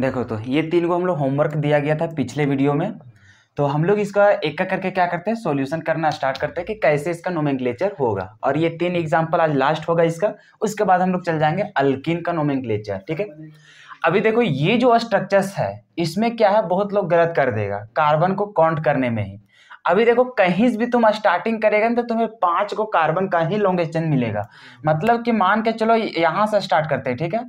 देखो तो ये तीन को हम लोग होमवर्क दिया गया था पिछले वीडियो में तो हम लोग इसका एक का करके क्या करते हैं सॉल्यूशन करना स्टार्ट करते हैं कि कैसे इसका नोमेंक्लेचर होगा और ये तीन एग्जाम्पल आज लास्ट होगा इसका उसके बाद हम लोग चल जाएंगे अल्किन का नोमेंक्लेचर ठीक है अभी देखो ये जो स्ट्रक्चर्स है इसमें क्या है बहुत लोग गलत कर देगा कार्बन को काउंट करने में ही अभी देखो कहीं भी तुम स्टार्टिंग करेगा तो तुम्हें पांच को कार्बन का ही लोंगेशन मिलेगा मतलब कि मान के चलो यहाँ से स्टार्ट करते हैं ठीक है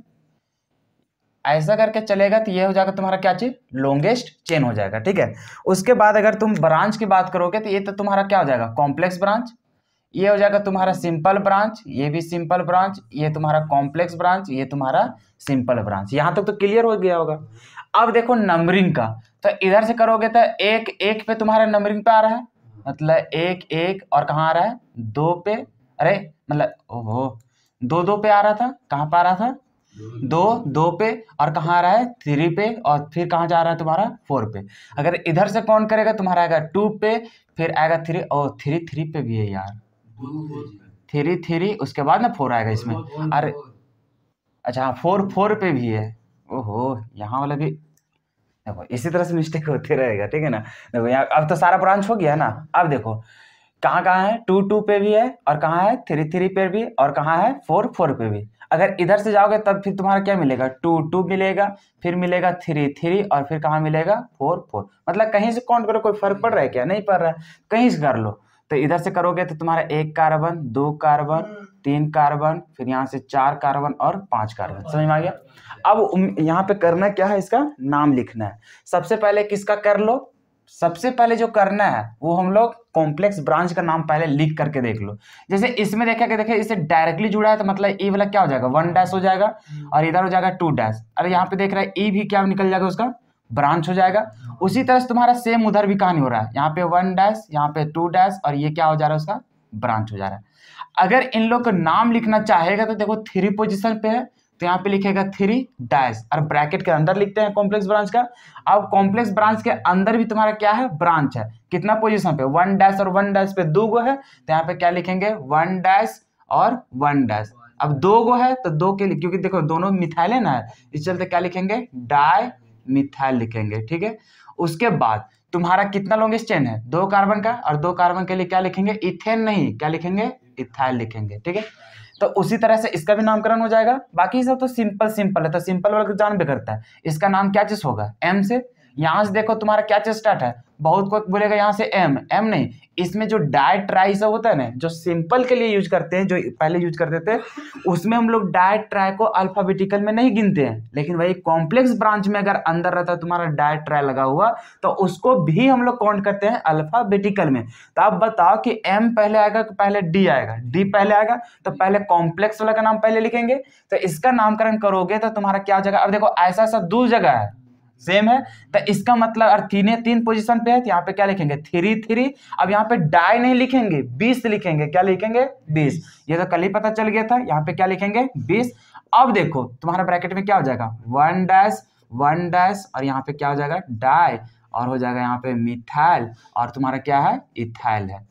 ऐसा करके चलेगा तो ये हो जाएगा तुम्हारा क्या चीज लॉन्गेस्ट चेन हो जाएगा ठीक है उसके बाद अगर तुम ब्रांच की बात करोगे तो ये तो तुम्हारा क्या हो जाएगा कॉम्प्लेक्स ब्रांच ये हो जाएगा तुम्हारा सिंपल ब्रांच ये भी सिंपल ब्रांच ये तुम्हारा कॉम्प्लेक्स ब्रांच ये तुम्हारा सिंपल ब्रांच यहाँ तक तो, क्लियर हो गया होगा अब देखो नंबरिंग का तो इधर से करोगे तो एक एक पे तुम्हारा नंबरिंग पे आ रहा है मतलब एक एक और कहाँ आ रहा है दो पे अरे मतलब ओहो दो दो पे आ रहा था कहाँ पे आ रहा था दो दो पे और कहाँ आ रहा है थ्री पे और फिर कहाँ जा रहा है तुम्हारा फोर पे अगर इधर से कौन करेगा तुम्हारा आएगा टू पे फिर आएगा थ्री और थ्री थ्री पे भी है यार थ्री थ्री उसके बाद ना फोर आएगा इसमें अरे अच्छा हाँ फोर फोर पे भी है ओहो यहाँ वाला भी देखो इसी तरह से मिस्टेक होते रहेगा ठीक है ना देखो यहाँ अब तो सारा ब्रांच हो गया है ना अब देखो कहाँ कहाँ है टू टू पे भी है और कहाँ है थ्री थ्री पे भी और कहाँ है फोर फोर पे भी अगर इधर से जाओगे तब फिर तुम्हारा क्या मिलेगा टू टू मिलेगा फिर मिलेगा थ्री थ्री और फिर कहाँ मिलेगा फोर फोर मतलब कहीं से काउंट करो कोई फर्क पड़ रहा है क्या नहीं पड़ रहा है कहीं से कर लो तो इधर से करोगे तो तुम्हारा एक कार्बन दो कार्बन तीन कार्बन फिर यहाँ से चार कार्बन और पांच कार्बन समझ में आ गया अब यहाँ पे करना क्या है इसका नाम लिखना है सबसे पहले किसका कर लो सबसे पहले जो करना है वो हम लोग कॉम्प्लेक्स ब्रांच का नाम पहले लिख करके देख लो जैसे इसमें देखा कि देखे इसे डायरेक्टली जुड़ा है तो मतलब ए वाला क्या हो जाएगा वन डैश हो जाएगा और इधर हो जाएगा टू डैश अरे यहाँ पे देख रहा है ए भी क्या निकल जाएगा उसका ब्रांच हो जाएगा उसी तरह से तुम्हारा सेम उधर भी कहानी हो रहा है यहाँ पे वन डैश यहाँ पे टू डैश और ये क्या हो जा रहा है उसका ब्रांच हो जा रहा है अगर इन लोग का नाम लिखना चाहेगा तो देखो थ्री पोजिशन पे है तो यहाँ पे लिखेगा थ्री डैश और ब्रैकेट के अंदर लिखते हैं कॉम्प्लेक्स ब्रांच का अब कॉम्प्लेक्स ब्रांच के अंदर भी तुम्हारा क्या है ब्रांच है कितना पोजिशन पे वन डैश और वन डैश पे दो गो है तो यहाँ पे क्या लिखेंगे वन डैश और वन डैश अब दो गो है तो दो के लिए क्योंकि देखो दोनों मिथाइल है ना इस चलते क्या लिखेंगे डाई मिथाइल लिखेंगे ठीक है उसके बाद तुम्हारा कितना लॉन्गेस्ट चेन है दो कार्बन का और दो कार्बन के लिए क्या लिखेंगे इथेन नहीं क्या लिखेंगे इथाइल लिखेंगे ठीक है तो उसी तरह से इसका भी नामकरण हो जाएगा बाकी सब तो सिंपल सिंपल है तो सिंपल वाला जान बिगड़ता है इसका नाम क्या चीज होगा एम से यहाँ से देखो तुम्हारा क्या चीज स्टार्ट है बहुत कोई बोलेगा यहाँ से एम एम नहीं इसमें जो डायट ट्राई सब होता है ना जो सिंपल के लिए यूज करते हैं जो पहले यूज करते थे उसमें हम लोग डायट ट्राई को अल्फाबेटिकल में नहीं गिनते हैं लेकिन वही कॉम्प्लेक्स ब्रांच में अगर अंदर रहता है तुम्हारा डायट ट्राई लगा हुआ तो उसको भी हम लोग काउंट करते हैं अल्फाबेटिकल में तो आप बताओ कि एम पहले आएगा कि पहले डी आएगा डी पहले आएगा तो पहले कॉम्प्लेक्स वाला का नाम पहले लिखेंगे तो इसका नामकरण करोगे तो तुम्हारा क्या जगह अब देखो ऐसा ऐसा दो जगह है सेम है तो इसका मतलब और तीन तीन पोजीशन पे है तो यहाँ पे क्या लिखेंगे थ्री थ्री अब यहाँ पे डाई नहीं लिखेंगे बीस लिखेंगे क्या लिखेंगे बीस ये तो कल ही पता चल गया था यहाँ पे क्या लिखेंगे बीस अब देखो तुम्हारा ब्रैकेट में क्या हो जाएगा वन डैश वन डैश और यहाँ पे क्या हो जाएगा डाई और हो जाएगा यहाँ पे मिथाइल और तुम्हारा क्या है इथाइल है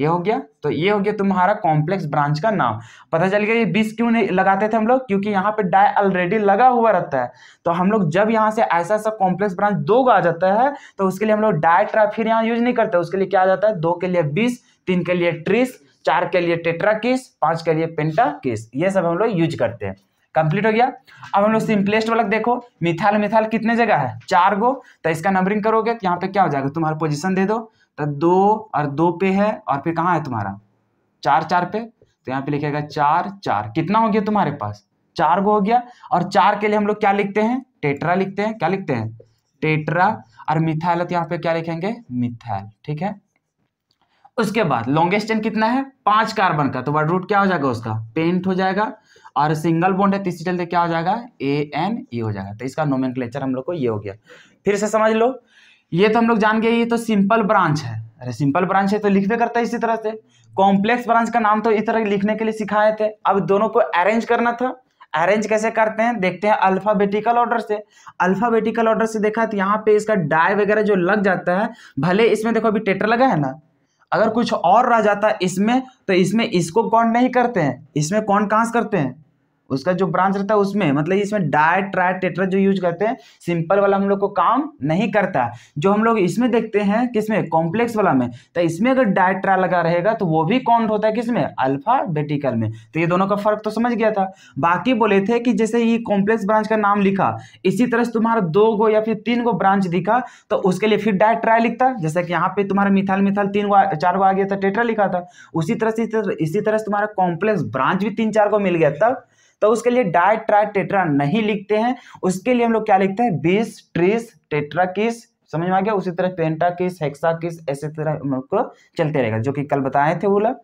ये हो गया तो ये हो गया तुम्हारा कॉम्प्लेक्स ब्रांच का नाम पता चल गया ये बीस क्यों नहीं लगाते थे हम लोग क्योंकि यहाँ पे डाय ऑलरेडी लगा हुआ रहता है तो हम लोग जब यहाँ से ऐसा ऐसा कॉम्प्लेक्स ब्रांच दो आ जाता है तो उसके लिए हम लोग डाय ट्रा फिर यहाँ यूज नहीं करते उसके लिए क्या आ जाता है दो के लिए बीस तीन के लिए ट्रिस चार के लिए टेट्रा किस पांच के लिए पेंटा किस ये सब हम लोग यूज करते हैं कंप्लीट हो गया अब हम लोग सिंपलेस्ट वाला देखो मिथाल मिथाल कितने जगह है चार गो तो इसका नंबरिंग करोगे तो यहाँ पे क्या हो जाएगा तुम्हारा पोजिशन दे दो तो दो और दो पे है और फिर कहाँ है तुम्हारा चार चार पे तो यहाँ पे लिखेगा चार चार कितना हो गया तुम्हारे पास चार गो हो गया और चार के लिए हम लोग क्या लिखते हैं टेट्रा लिखते हैं क्या लिखते हैं टेट्रा और मिथाइल तो यहाँ पे क्या लिखेंगे मिथाइल ठीक है उसके बाद लॉन्गेस्ट चेन कितना है पांच कार्बन का तो वर्ड रूट क्या हो जाएगा उसका पेंट हो जाएगा और सिंगल बॉन्ड है तीसरी चलते क्या हो जाएगा ए एन ई हो जाएगा तो इसका नोमेन हम लोग को ये हो गया फिर से समझ लो ये तो हम लोग जान गए ये तो सिंपल ब्रांच है अरे सिंपल ब्रांच है तो लिखते है इसी तरह से कॉम्प्लेक्स ब्रांच का नाम तो इस तरह लिखने के लिए सिखाए थे अब दोनों को अरेंज करना था अरेंज कैसे करते हैं देखते हैं अल्फाबेटिकल ऑर्डर से अल्फाबेटिकल ऑर्डर से देखा तो यहाँ पे इसका डाई वगैरह जो लग जाता है भले इसमें देखो अभी टेटर लगा है ना अगर कुछ और रह जाता है इसमें तो इसमें इसको कौन नहीं करते हैं इसमें कौन कहाँ करते हैं उसका जो ब्रांच रहता है उसमें मतलब इसमें डाय ट्राइट टेट्रा जो यूज करते हैं सिंपल वाला हम लोग को काम नहीं करता जो हम लोग इसमें देखते हैं किसमें कॉम्प्लेक्स वाला में तो इसमें अगर डाय ट्रा लगा रहेगा तो वो भी काउंट होता है किसमें अल्फा बेटिकल में तो ये दोनों का फर्क तो समझ गया था बाकी बोले थे कि जैसे ये कॉम्प्लेक्स ब्रांच का नाम लिखा इसी तरह से तुम्हारा दो गो या फिर तीन गो ब्रांच दिखा तो उसके लिए फिर डायट ट्राय लिखता जैसे कि यहाँ पे तुम्हारा मिथाल मिथाल तीन गो चार गो आ गया था टेट्रा लिखा था उसी तरह से इसी तरह से तुम्हारा कॉम्प्लेक्स ब्रांच भी तीन चार गो मिल गया तब तो उसके लिए डाय ट्राय टेट्रा नहीं लिखते हैं उसके लिए हम लोग क्या लिखते हैं बीस ट्रीस टेट्रा किस समझ में आ गया उसी तरह पेंटा किस हेक्सा किस ऐसे तरह को चलते रहेगा जो कि कल बताए थे वो लोग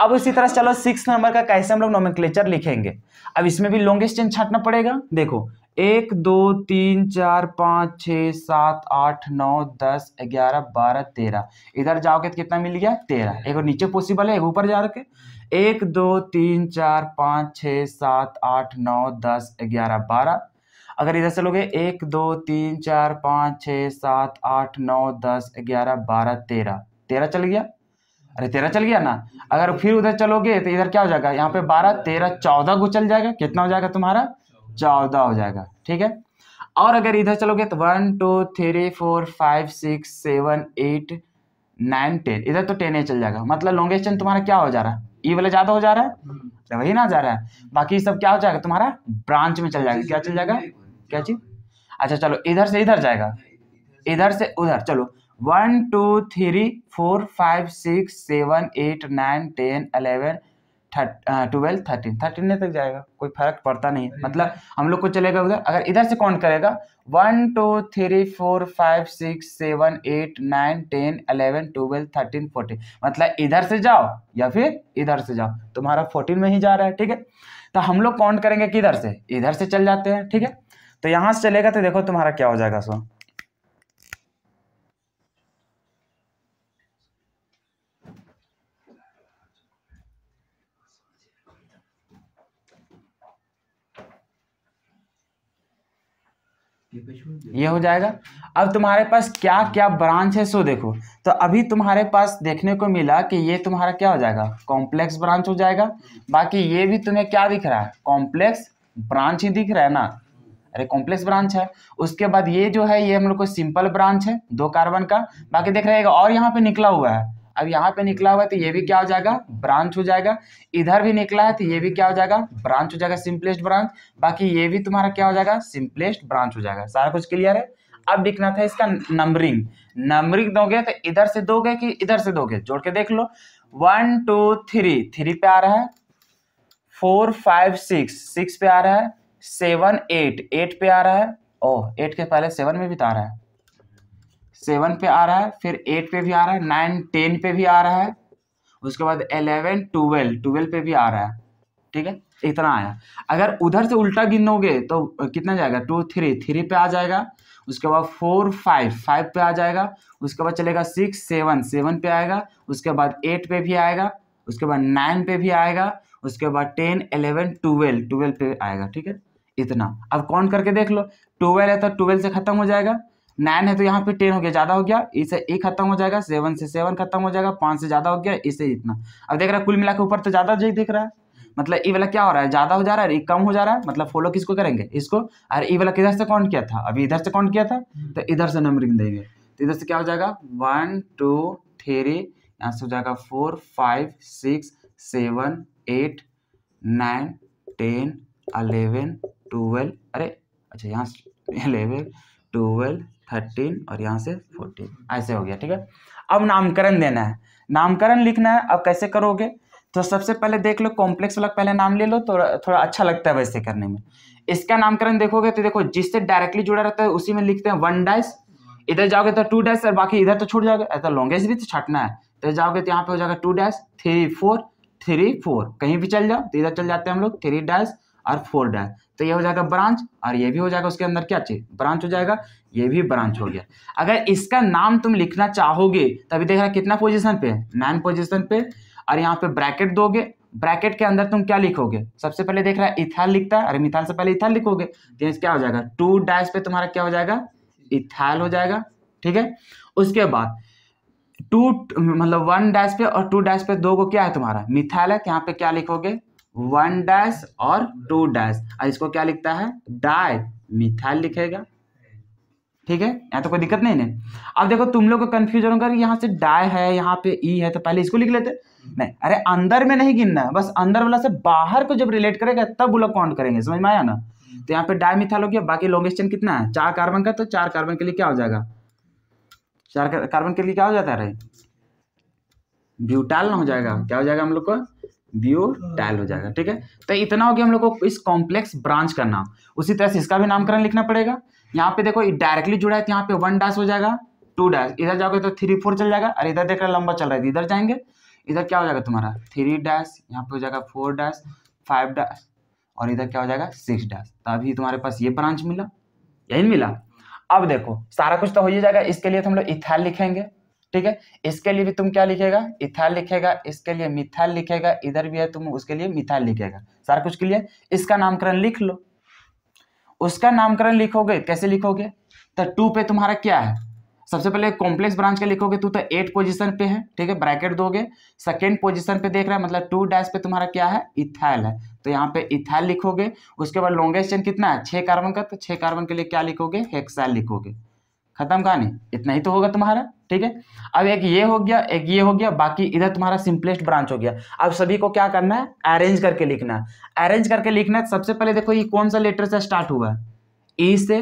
अब इसी तरह चलो सिक्स नंबर का कैसे हम लोग नोमिक्लेचर लिखेंगे अब इसमें भी लॉन्गेस्ट चेन छाटना पड़ेगा देखो एक दो तीन चार पाँच छ सात आठ नौ दस ग्यारह बारह तेरह इधर जाओगे तो कितना मिल गया तेरह एक नीचे पॉसिबल है एक ऊपर जा रखे एक दो तीन चार पाँच छः सात आठ नौ दस ग्यारह बारह अगर इधर से लोगे एक दो तीन चार पाँच छः सात आठ नौ दस ग्यारह बारह तेरह तेरह चल गया अरे तेरह चल गया ना अगर फिर उधर चलोगे तो इधर क्या हो जाएगा यहाँ पे बारह तेरह चौदह को चल जाएगा कितना हो जाएगा तुम्हारा चौदह हो जाएगा ठीक है और अगर इधर चलोगे तो one two three four five six seven eight nine ten इधर तो टेन ही चल जाएगा मतलब लॉन्गेस्ट चेन तुम्हारा क्या हो जा रहा है ई वाला ज्यादा हो जा रहा है वही हम्म। ना जा रहा है बाकी सब क्या हो जाएगा तुम्हारा ब्रांच में चल जाएगा क्या चल जाएगा क्या चीज अच्छा चलो इधर से इधर जाएगा इधर से उधर चलो one two three four five six seven eight nine ten eleven twelve thirteen thirteen तक जाएगा कोई फर्क पड़ता नहीं है मतलब हम लोग को चलेगा उधर अगर इधर से काउंट करेगा one two three four five six seven eight nine ten eleven twelve thirteen fourteen मतलब इधर से जाओ या फिर इधर से जाओ तुम्हारा फोर्टीन में ही जा रहा है ठीक है तो हम लोग काउंट करेंगे किधर से इधर से चल जाते हैं ठीक है तो यहाँ से चलेगा तो देखो तुम्हारा क्या हो जाएगा सो ये हो जाएगा अब तुम्हारे पास क्या क्या ब्रांच है सो देखो तो अभी तुम्हारे पास देखने को मिला कि ये तुम्हारा क्या हो जाएगा कॉम्प्लेक्स ब्रांच हो जाएगा बाकी ये भी तुम्हें क्या दिख रहा है कॉम्प्लेक्स ब्रांच ही दिख रहा है ना अरे कॉम्प्लेक्स ब्रांच है उसके बाद ये जो है ये हम लोग को सिंपल ब्रांच है दो कार्बन का बाकी देख रहेगा और यहाँ पे निकला हुआ है अब यहाँ पे निकला हुआ है तो ये भी क्या हो जाएगा ब्रांच हो जाएगा इधर भी निकला है तो ये भी क्या हो जाएगा ब्रांच हो जाएगा सिंपलेस्ट ब्रांच बाकी ये भी तुम्हारा क्या हो जाएगा सिंपलेस्ट ब्रांच हो जाएगा सारा कुछ क्लियर है अब लिखना था इसका नंबरिंग नंबरिंग दोगे तो इधर से दोगे कि इधर से दोगे जोड़ के देख लो वन टू थ्री थ्री पे आ रहा है फोर फाइव सिक्स सिक्स पे आ रहा है सेवन एट एट पे आ रहा है ओ oh, एट के पहले सेवन में भी तो आ रहा है सेवन पे आ रहा है फिर एट पे भी आ रहा है नाइन टेन पे भी आ रहा है उसके बाद एलेवन टूवेल्व ट्वेल्व पे भी आ रहा है ठीक है इतना आया अगर उधर से उल्टा गिनोगे तो कितना जाएगा टू थ्री थ्री पे आ जाएगा उसके बाद फोर फाइव फाइव पे आ जाएगा उसके बाद चलेगा सिक्स सेवन सेवन पे आएगा उसके बाद एट पे भी आएगा उसके बाद नाइन पे भी आएगा उसके बाद टेन एलेवन टूवेल्व ट्वेल्व पे आएगा ठीक है इतना अब कौन करके देख लो ट्वेल्व है तो ट्वेल्व से खत्म हो जाएगा नाइन है तो यहाँ पे टेन हो गया ज़्यादा हो गया इसे एक खत्म हो जाएगा सेवन से सेवन खत्म हो जाएगा पांच से ज़्यादा हो गया इसे इतना अब देख रहा है कुल मिला के ऊपर तो ज़्यादा जो दिख रहा है मतलब ई वाला क्या हो रहा है ज़्यादा हो जा रहा है कम हो जा रहा है मतलब फॉलो किसको करेंगे इसको और ई वाला किधर से काउंट किया था अभी इधर से काउंट किया था तो इधर से नंबरिंग देंगे तो इधर से क्या हो जाएगा वन टू थ्री यहाँ से हो जाएगा four five six seven eight nine ten eleven twelve अरे अच्छा यहाँ से एलेवन टूवेल्व थर्टीन और यहाँ से फोर्टीन ऐसे हो गया ठीक है अब नामकरण देना है नामकरण लिखना है अब कैसे करोगे तो सबसे पहले देख लो कॉम्प्लेक्स वाला पहले नाम ले लो तो थोड़ा अच्छा लगता है वैसे करने में इसका नामकरण देखोगे तो देखो जिससे डायरेक्टली जुड़ा रहता है उसी में लिखते हैं वन डैश इधर जाओगे तो टू डैश और बाकी इधर तो छूट जाओगे ऐसा लॉन्गेस्ट भी तो छटना है तो जाओगे तो यहाँ पे हो जाएगा two dash three four three four कहीं भी चल जाओ तो इधर चल जाते हैं हम लोग थ्री डैश और फोर डैश तो ये हो जाएगा ब्रांच और ये भी हो जाएगा उसके अंदर क्या चीज ब्रांच हो जाएगा ये भी ब्रांच हो गया अगर इसका नाम तुम लिखना चाहोगे तभी देख रहे कितना पोजिशन पे नाइन पोजिशन पे और यहाँ पे ब्रैकेट दोगे ब्रैकेट के अंदर तुम क्या लिखोगे सबसे पहले देख रहा है इथाल लिखता है अरे मिथाल से पहले इथाल लिखोगे तो क्या हो जाएगा टू डैश पे तुम्हारा क्या हो जाएगा इथाल हो जाएगा ठीक है उसके बाद टू मतलब वन डैश पे और टू डैश पे दो को क्या है तुम्हारा मिथाल है तो यहाँ पे क्या लिखोगे वन डैश और टू डैश और इसको क्या लिखता है डाय मिथाइल लिखेगा ठीक है यहाँ तो कोई दिक्कत नहीं है अब देखो तुम लोग को कंफ्यूज होगा यहाँ से डाय है यहाँ पे ई है तो पहले इसको लिख लेते नहीं अरे अंदर में नहीं गिनना है बस अंदर वाला से बाहर को जब रिलेट करेगा तब वो लोग काउंट करेंगे समझ में आया ना तो यहाँ पे डाय मिथाइल हो गया बाकी लॉन्गेस्ट चेन कितना है चार कार्बन का तो चार कार्बन के लिए क्या हो जाएगा चार कार्बन के लिए क्या हो जाता है ब्यूटाल ना हो जाएगा क्या हो जाएगा हम लोग को ब्यूटाइल हाँ। हो जाएगा ठीक है तो इतना हो गया हम लोग को इस कॉम्प्लेक्स ब्रांच का नाम उसी तरह से इसका भी नामकरण लिखना पड़ेगा यहाँ पे देखो डायरेक्टली जुड़ा है तो यहाँ पे वन डैश हो जाएगा टू डैश इधर जाओगे तो थ्री फोर चल जाएगा और इधर देख रहे लंबा चल रहा है इधर जाएंगे इधर क्या हो जाएगा तुम्हारा थ्री डैश यहाँ पे हो जाएगा फोर डैश फाइव डैश और इधर क्या हो जाएगा सिक्स डैश तो अभी तुम्हारे पास ये ब्रांच मिला यही मिला अब देखो सारा कुछ तो हो ही जाएगा इसके लिए तो हम लोग इथैल लिखेंगे ठीक है इसके लिए भी तुम क्या लिखेगा इथाल लिखेगा इसके लिए मिथाल लिखेगा इधर भी है तुम उसके लिए मिथाल लिखेगा सारा कुछ क्लियर इसका नामकरण लिख लो उसका नामकरण लिखोगे कैसे लिखोगे तो टू पे तुम्हारा क्या है सबसे पहले कॉम्प्लेक्स ब्रांच का लिखोगे तू तो एट पोजीशन पे है ठीक है ब्रैकेट दोगे सेकेंड पोजीशन पे देख रहा है मतलब टू डैश पे तुम्हारा क्या है इथाइल है तो यहाँ पे इथाइल लिखोगे उसके बाद लॉन्गेस्ट चेन कितना है छह कार्बन का तो छह कार्बन के लिए क्या लिखोगे हेक्साइल लिखोगे खत्म कहानी इतना ही तो होगा तुम्हारा ठीक है अब एक ये हो गया एक ये हो गया बाकी इधर तुम्हारा सिंपलेस्ट ब्रांच हो गया अब सभी को क्या करना है अरेंज करके लिखना है अरेंज करके लिखना है तो सबसे पहले देखो ये कौन सा लेटर से स्टार्ट हुआ है ई e से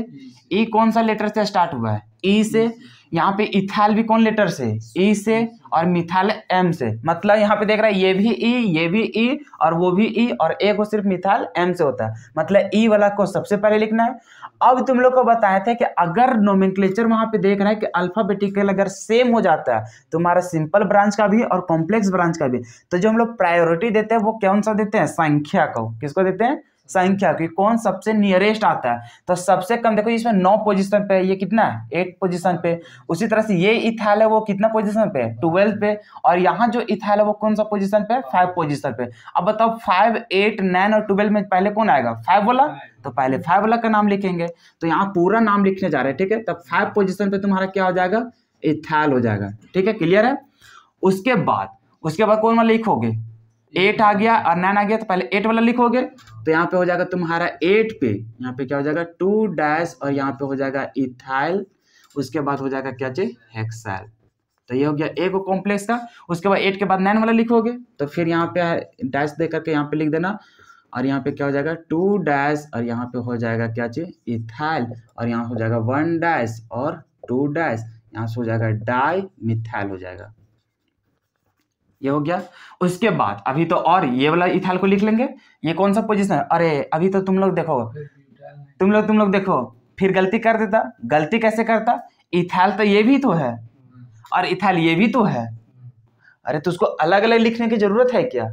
ई e कौन सा लेटर से स्टार्ट हुआ है ई e से यहाँ पे इथाल भी कौन लेटर से ई से और मिथाल एम से मतलब यहाँ पे देख रहा है ये भी ई ये भी ई और वो भी ई और ए को सिर्फ मिथाल एम से होता है मतलब ई वाला को सबसे पहले लिखना है अब तुम लोग को बताए थे कि अगर नोमिक्लेचर वहां पे देख रहे हैं कि अल्फाबेटिकल अगर सेम हो जाता है तुम्हारा सिंपल ब्रांच का भी और कॉम्प्लेक्स ब्रांच का भी तो जो हम लोग प्रायोरिटी देते हैं वो कौन सा देते हैं संख्या को किसको देते हैं संख्या की कौन सबसे नियरेस्ट आता है तो सबसे कम देखो इसमें नौ पोजीशन पे ये कितना है एट पोजीशन पे उसी तरह से ये इथाइल है वो कितना पोजीशन पे है ट्वेल्व पे और यहाँ जो इथाइल है वो कौन सा पोजीशन पे फाइव पोजीशन पे अब बताओ फाइव एट नाइन और ट्वेल्व में पहले कौन आएगा फाइव वाला तो पहले फाइव वाला का नाम लिखेंगे तो यहाँ पूरा नाम लिखने जा रहे हैं ठीक है तो फाइव पोजिशन पे तुम्हारा क्या हो जाएगा इथाइल हो जाएगा ठीक है क्लियर है उसके बाद उसके बाद कौन वाला लिखोगे एट आ गया और नाइन आ गया तो पहले एट वाला लिखोगे तो यहाँ पे हो जाएगा तुम्हारा एट पे यहाँ पे क्या हो जाएगा टू डैश और यहाँ पे हो जाएगा इथाइल उसके बाद हो जाएगा क्या चाहिए हेक्साइल तो ये हो गया ए को कॉम्प्लेक्स का उसके बाद एट के बाद नाइन वाला लिखोगे तो फिर यहाँ पे डैश दे करके यहाँ पे लिख देना और यहाँ पे क्या हो जाएगा टू डैश और यहाँ पे हो जाएगा क्या चाहिए इथाइल और यहाँ हो जाएगा वन डैश और टू डैश यहाँ से हो जाएगा डाई मिथाइल हो जाएगा ये हो गया उसके बाद अभी तो और ये वाला इथाइल को लिख लेंगे ये कौन सा पोजिशन अरे अभी तो तुम लोग देखो तुम लोग तुम लोग देखो फिर गलती कर देता गलती कैसे करता इथाइल तो ये भी तो है और इथाइल ये भी तो है अरे तो उसको अलग अलग लिखने की जरूरत है क्या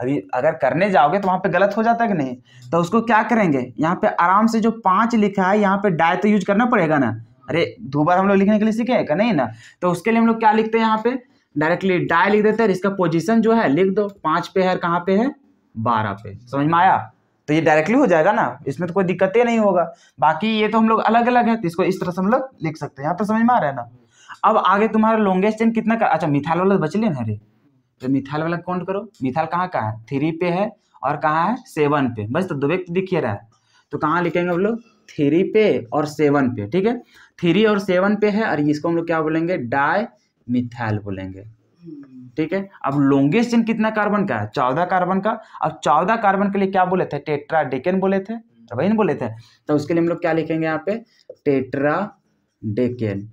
अभी अगर करने जाओगे तो वहां पे गलत हो जाता है कि नहीं तो उसको क्या करेंगे यहाँ पे आराम से जो पांच लिखा है यहाँ पे डाय तो यूज करना पड़ेगा ना अरे दो बार हम लोग लिखने के लिए सीखे क्या नहीं ना तो उसके लिए हम लोग क्या लिखते हैं यहाँ पे डायरेक्टली डाय लिख देते हैं इसका पोजीशन जो है लिख दो पाँच पे है कहाँ पे है बारह पे समझ में आया तो ये डायरेक्टली हो जाएगा ना इसमें तो कोई दिक्कतें नहीं होगा बाकी ये तो हम लोग अलग अलग है तो इसको इस तरह से हम लोग लिख सकते हैं यहाँ तो समझ में आ रहा है ना अब आगे तुम्हारा लॉन्गेस्ट चेन कितना का अच्छा मिथाल वाला बच लिया ना अरे तो मिथाल वाला काउंट करो मिथाल कहाँ का है थ्री पे है और कहाँ है सेवन पे बस तो दो व्यक्ति दिखिए रहा है तो कहाँ लिखेंगे हम लोग थ्री पे और सेवन पे ठीक है थ्री और सेवन पे है और इसको हम लोग क्या बोलेंगे डाई मिथाइल बोलेंगे हम्म। ठीक है अब लॉन्गेस्ट चेन कितना कार्बन का है चौदह कार्बन का अब चौदह कार्बन के लिए क्या बोले थे टेट्रा डेकेन बोले थे वही बोले थे तो उसके लिए हम लोग क्या लिखेंगे यहाँ पे टेट्रा डेकेन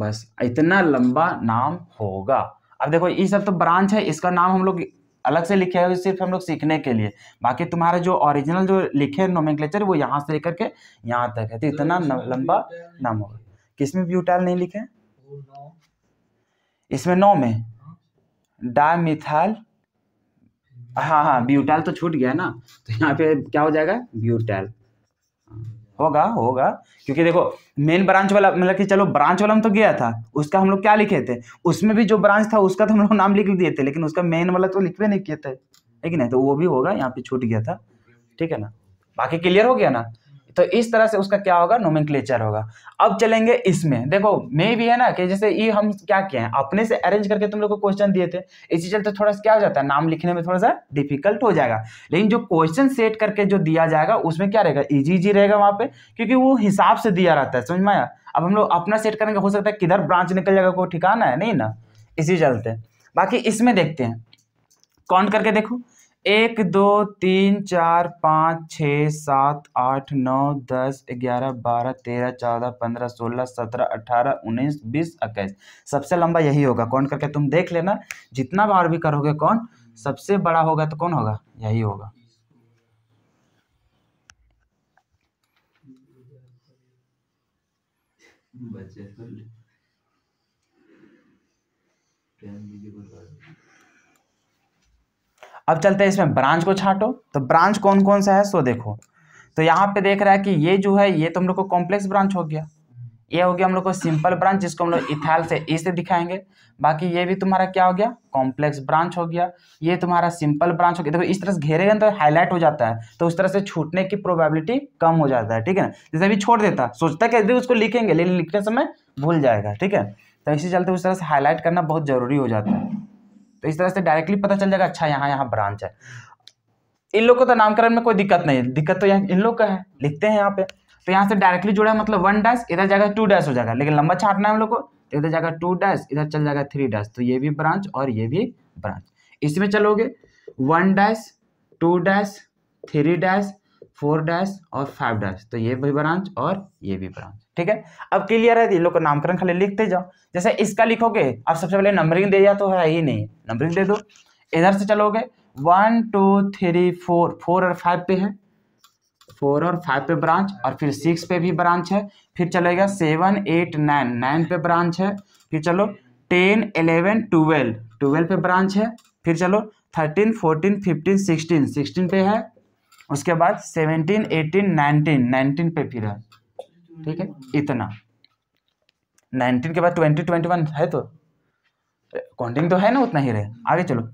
बस इतना लंबा नाम होगा अब देखो ये सब तो ब्रांच है इसका नाम हम लोग अलग से लिखे हुए सिर्फ हम लोग सीखने के लिए बाकी तुम्हारे जो ओरिजिनल जो लिखे नोमेंक्लेचर वो यहाँ से लेकर के यहाँ तक है तो इतना तो लंबा नाम होगा किसमें ब्यूटाइल नहीं लिखे है इसमें नौ में डामिथाल हाँ हाँ ब्यूटाइल तो छूट गया ना तो यहाँ पे क्या हो जाएगा ब्यूटाइल होगा होगा क्योंकि देखो मेन ब्रांच वाला मतलब कि चलो ब्रांच वाला हम तो गया था उसका हम लोग क्या लिखे थे उसमें भी जो ब्रांच था उसका तो हम लोग नाम लिख दिए थे लेकिन उसका मेन वाला तो लिखवे नहीं किए थे है नहीं तो वो भी होगा यहाँ पे छूट गया था ठीक है ना बाकी क्लियर हो गया ना तो इस तरह से उसका क्या होगा नोमिन होगा अब चलेंगे इसमें देखो मे भी है ना कि जैसे ये हम क्या किए हैं अपने से अरेंज करके तुम लोग को क्वेश्चन दिए थे इसी चलते थोड़ा सा क्या हो जाता है नाम लिखने में थोड़ा सा डिफिकल्ट हो जाएगा लेकिन जो क्वेश्चन सेट करके जो दिया जाएगा उसमें क्या रहेगा इजी इजी रहेगा वहां पर क्योंकि वो हिसाब से दिया रहता है समझ में आया अब हम लोग अपना सेट करेंगे हो सकता है किधर ब्रांच निकल जाएगा कोई ठिकाना है नहीं ना इसी चलते बाकी इसमें देखते हैं काउंट करके देखो एक दो तीन चार पाँच छ सात आठ नौ दस ग्यारह बारह तेरह चौदह पंद्रह सोलह सत्रह अठारह उन्नीस बीस इक्कीस सबसे लंबा यही होगा कौन करके तुम देख लेना जितना बार भी करोगे कौन सबसे बड़ा होगा तो कौन होगा यही होगा बच्चे अब चलते हैं इसमें ब्रांच को छाटो तो ब्रांच कौन कौन सा है सो देखो तो यहाँ पे देख रहा है कि ये जो है ये तो हम लोग को कॉम्प्लेक्स ब्रांच हो गया ये हो गया हम लोग को सिंपल ब्रांच जिसको हम लोग इथाइल से इसे दिखाएंगे बाकी ये भी तुम्हारा क्या हो गया कॉम्प्लेक्स ब्रांच हो गया ये तुम्हारा सिंपल ब्रांच हो गया देखो इस तरह से घेरेगा तो हाईलाइट हो जाता है तो उस तरह से छूटने की प्रोबेबिलिटी कम हो जाता है ठीक है ना जैसे अभी छोड़ देता सोचता कि उसको लिखेंगे लेकिन लिखते समय भूल जाएगा ठीक है तो इसी चलते उस तरह से हाईलाइट करना बहुत जरूरी हो जाता है तो इस तरह से डायरेक्टली पता चल जाएगा अच्छा यहाँ यहाँ ब्रांच है इन लोग को तो नामकरण में कोई दिक्कत नहीं है दिक्कत तो यहाँ इन लोग का है लिखते हैं यहाँ पे तो यहाँ से डायरेक्टली जुड़ा है मतलब वन डैश इधर जाएगा टू डैश हो जाएगा लेकिन लंबा छाटना है हम लोग को तो इधर जाएगा टू डैश इधर चल जाएगा थ्री डैश तो ये भी ब्रांच और ये भी ब्रांच इसमें चलोगे one dash two dash three dash four dash और फाइव डैश तो ये भी ब्रांच और ये भी ब्रांच ठीक है अब क्लियर है लोग का नामकरण खाली लिखते जाओ जैसे इसका लिखोगे अब सबसे पहले नंबरिंग दे दिया तो है ही नहीं नंबरिंग दे दो इधर से चलोगे one two three four four और फाइव पे है फोर और फाइव पे ब्रांच और फिर सिक्स पे भी ब्रांच है फिर चलेगा सेवन एट नाइन नाइन पे ब्रांच है फिर चलो टेन एलेवन ट्वेल्व ट्वेल्व पे ब्रांच है फिर चलो thirteen fourteen fifteen sixteen sixteen पे है उसके बाद सेवनटीन एटीन नाइनटीन नाइनटीन पे फिर है ठीक है इतना नाइनटीन के बाद ट्वेंटी ट्वेंटी वन है तो काउंटिंग तो है ना उतना ही रहे आगे चलो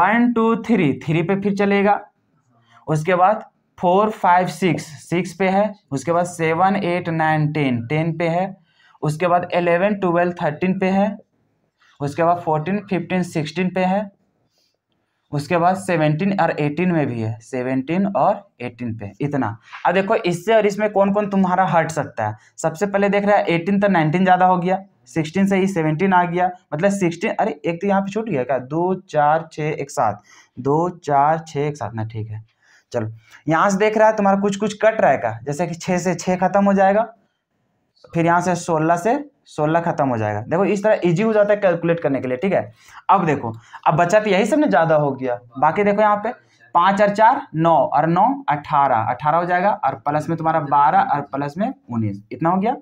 वन टू थ्री थ्री पे फिर चलेगा उसके बाद फोर फाइव सिक्स सिक्स पे है उसके बाद seven eight nine ten ten पे है उसके बाद एलेवन ट्वेल्व थर्टीन पे है उसके बाद फोर्टीन फिफ्टीन सिक्सटीन पे है उसके बाद सेवनटीन और एटीन में भी है सेवनटीन और एटीन पे इतना अब देखो इससे और इसमें कौन कौन तुम्हारा हट सकता है सबसे पहले देख रहे हैं एटीन तो नाइनटीन ज़्यादा हो गया सिक्सटीन से ही सेवनटीन आ गया मतलब सिक्सटीन अरे एक तो यहाँ पे छूट गया क्या दो चार छः एक सात दो चार छः एक सात ना ठीक है चलो यहाँ से देख रहा है तुम्हारा कुछ कुछ कट रहेगा जैसे कि छः से छः खत्म हो जाएगा फिर यहाँ से सोलह से सोलह खत्म हो जाएगा देखो इस तरह इजी हो जाता है कैलकुलेट करने के लिए ठीक है अब देखो अब बचा तो यही सब ना ज़्यादा हो गया बाकी देखो यहाँ पे पाँच और चार नौ और नौ अठारह अठारह हो जाएगा और प्लस में तुम्हारा बारह और प्लस में उन्नीस इतना हो गया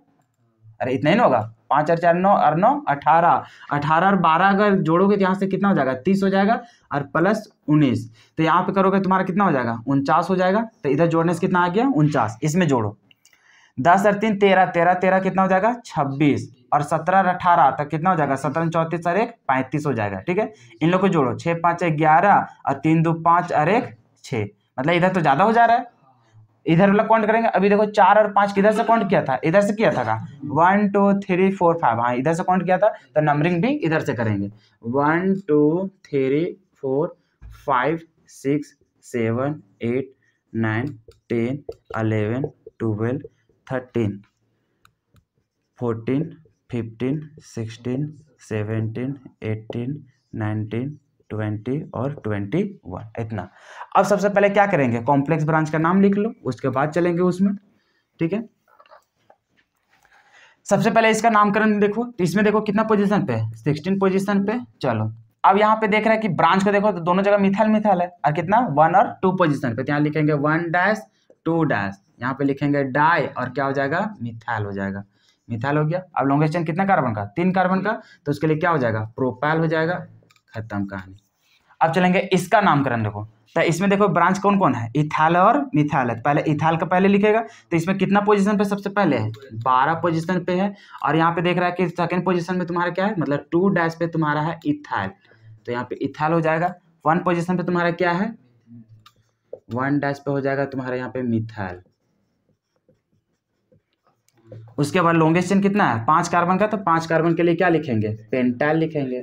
अरे इतना ही ना होगा पाँच और चार नौ और नौ अठारह अठारह और बारह अगर जोड़ोगे तो यहाँ से कितना हो जाएगा तीस हो जाएगा और प्लस उन्नीस तो यहाँ पे करोगे तो तुम्हारा कितना हो जाएगा उनचास हो जाएगा तो इधर जोड़ने से कितना आ गया उनचास इसमें जोड़ो दस और तीन तेरह तेरह तेरह कितना हो जाएगा छब्बीस और सत्रह और अठारह तो कितना हो जाएगा सत्रह चौंतीस और एक पैंतीस हो जाएगा ठीक है इन लोग को जोड़ो छः पाँच एक ग्यारह और तीन दो पाँच और एक छः मतलब इधर तो ज़्यादा हो जा रहा है इधर वाला काउंट करेंगे अभी देखो चार और पाँच किधर से काउंट किया था इधर से किया था का one two three four five हाँ इधर से काउंट किया था तो नंबरिंग भी इधर से करेंगे one two three four five six seven eight nine ten eleven twelve thirteen fourteen fifteen sixteen seventeen eighteen nineteen twenty और ट्वेंटी वन इतना अब सबसे पहले क्या करेंगे कॉम्प्लेक्स ब्रांच का नाम लिख लो उसके बाद चलेंगे उसमें ठीक है सबसे पहले इसका नामकरण देखो इसमें देखो कितना पोजीशन पे सिक्सटीन पोजीशन पे चलो अब यहाँ पे देख रहे हैं कि ब्रांच को देखो तो दोनों जगह मिथाइल मिथाइल है और कितना वन और टू पोजीशन पे तो यहाँ लिखेंगे वन डैश टू डैश यहाँ पे लिखेंगे डाई और क्या हो जाएगा मिथाइल हो जाएगा मिथाइल हो गया अब लॉन्गेस्ट चेन कितना कार्बन का तीन कार्बन का तो उसके लिए क्या हो जाएगा प्रोपाइल हो जाएगा खत्म कहानी अब चलेंगे इसका नामकरण देखो तो इसमें देखो ब्रांच कौन कौन है इथाल और मिथाल है तो पहले इथाल का पहले लिखेगा तो इसमें कितना पोजीशन पे सबसे पहले है बारह पोजीशन पे है और यहाँ पे देख रहा है कि सेकंड पोजीशन में तुम्हारा क्या है मतलब टू डैश पे तुम्हारा है इथाइल तो यहाँ पे इथाइल हो जाएगा वन पोजीशन पे तुम्हारा क्या है वन डैश पे हो जाएगा तुम्हारा यहाँ पे मिथाइल उसके बाद लॉन्गेस्ट चेन कितना है पांच कार्बन का तो पांच कार्बन के लिए क्या लिखेंगे पेंटाइल लिखेंगे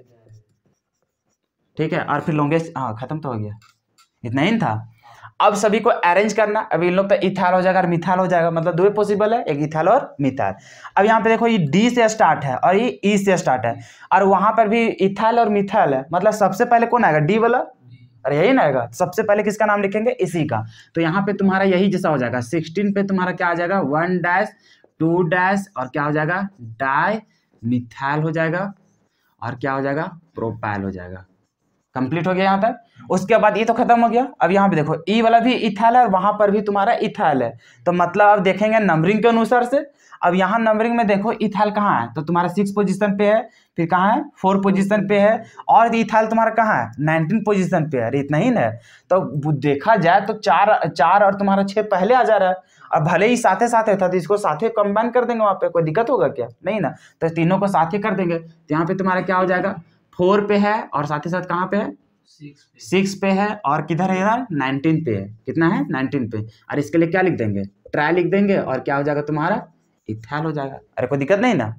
ठीक है और फिर लॉन्गेस्ट हाँ खत्म तो हो गया इतना ही था अब सभी को अरेंज करना अब इन लोग तो इथाल हो जाएगा और मिथाल हो जाएगा मतलब दो ही पॉसिबल है एक इथाल और मिथाल अब यहाँ पे देखो ये डी से स्टार्ट है और ये ई e से स्टार्ट है और वहां पर भी इथाल और मिथाल है मतलब सबसे पहले कौन आएगा डी वाला अरे यही ना आएगा सबसे पहले किसका नाम लिखेंगे इसी का तो यहाँ पे तुम्हारा यही जैसा हो जाएगा सिक्सटीन पे तुम्हारा क्या आ जाएगा वन डैश टू डैश और क्या हो जाएगा डाई मिथाइल हो जाएगा और क्या हो जाएगा प्रोपाइल हो जाएगा कंप्लीट हो गया यहाँ तक उसके बाद ये तो खत्म हो गया अब यहाँ पे देखो ई वाला भी इथाइल है और वहां पर भी तुम्हारा इथाइल है तो मतलब अब देखेंगे नंबरिंग के अनुसार से अब यहाँ नंबरिंग में देखो इथाल कहाँ है तो तुम्हारा सिक्स पोजीशन पे है फिर कहाँ है फोर पोजीशन पे है और इथाल तुम्हारा कहाँ है नाइनटीन पोजीशन पे है अरे इतना ही ना तो देखा जाए तो चार चार और तुम्हारा छः पहले आ जा रहा है और भले ही साथे साथे था तो इसको साथे कंबाइन कर देंगे वहाँ पे कोई दिक्कत होगा क्या नहीं ना तो तीनों को ही कर देंगे तो यहाँ पे तुम्हारा क्या हो जाएगा फोर पे है और साथ ही साथ कहाँ पे है सिक्स पे है और किधर है यार नाइनटीन पे है कितना है नाइनटीन पे और इसके लिए क्या लिख देंगे ट्राई लिख देंगे और क्या हो जाएगा तुम्हारा ठीक ठाक हो जाएगा अरे कोई दिक्कत नहीं ना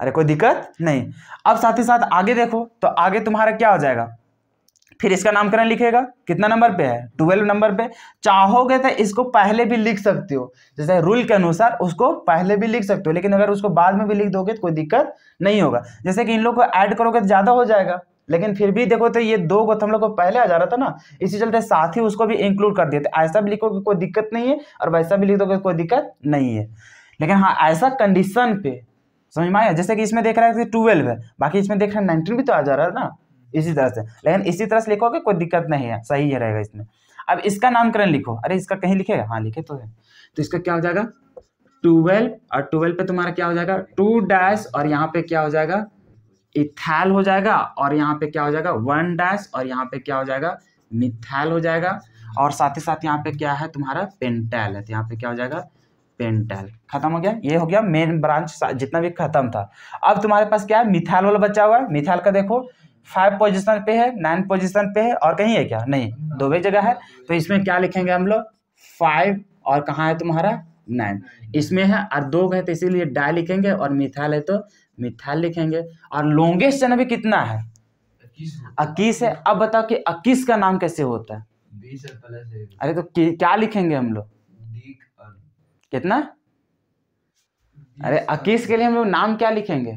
अरे कोई दिक्कत नहीं अब साथ ही साथ आगे देखो तो आगे तुम्हारा क्या हो जाएगा फिर इसका नामकरण लिखेगा कितना नंबर पे है ट्वेल्व नंबर पे चाहोगे तो इसको पहले भी लिख सकते हो जैसे रूल के अनुसार उसको पहले भी लिख सकते हो लेकिन अगर उसको बाद में भी लिख दोगे तो कोई दिक्कत नहीं होगा जैसे कि इन लोग को ऐड करोगे तो ज़्यादा हो जाएगा लेकिन फिर भी देखो तो ये दो गो तो हम लोग को पहले आ जा रहा था ना इसी चलते साथ ही उसको भी इंक्लूड कर दिए थे तो ऐसा भी लिखोगे कोई दिक्कत नहीं है और वैसा भी लिख दोगे तो कोई दिक्कत नहीं है लेकिन हाँ ऐसा कंडीशन पे समझ में आया जैसे कि इसमें देख रहा है ट्वेल्व है बाकी इसमें देख रहे हैं नाइनटीन भी तो आ जा रहा है ना इसी तरह से लेकिन इसी तरह से लिखोगे कोई दिक्कत नहीं है सही है रहेगा इसमें अब इसका नामकरण लिखो अरे इसका कहीं लिखेगा हाँ लिखे तो है तो इसका क्या हो जाएगा ट्वेल्व और ट्वेल्व पे तुम्हारा क्या हो जाएगा टू डैश और यहाँ पे क्या हो जाएगा इथैल हो जाएगा और यहाँ पे क्या हो जाएगा वन डैश और यहाँ पे क्या हो जाएगा मिथैल हो जाएगा और साथ ही साथ यहाँ पे क्या है तुम्हारा पेंटैल है तो यहाँ पे क्या हो जाएगा पेंटाइल खत्म हो गया ये हो गया मेन ब्रांच जितना भी खत्म था अब तुम्हारे पास क्या है मिथाइल वाला बचा हुआ है मिथाइल का देखो फाइव पोजिशन पे है नाइन पोजिशन पे है और कहीं है क्या नहीं दो भी जगह है तो इसमें क्या लिखेंगे हम लोग फाइव और कहाँ है तुम्हारा नाइन इसमें है और दो है तो इसीलिए डाई लिखेंगे और मिथाइल है तो मिथाइल लिखेंगे और लॉन्गेस्ट चैन अभी कितना है इक्कीस है अब बताओ कि इक्कीस का नाम कैसे होता है अरे तो क्या लिखेंगे हम लोग कितना अरे अकीस के लिए हम लोग नाम क्या लिखेंगे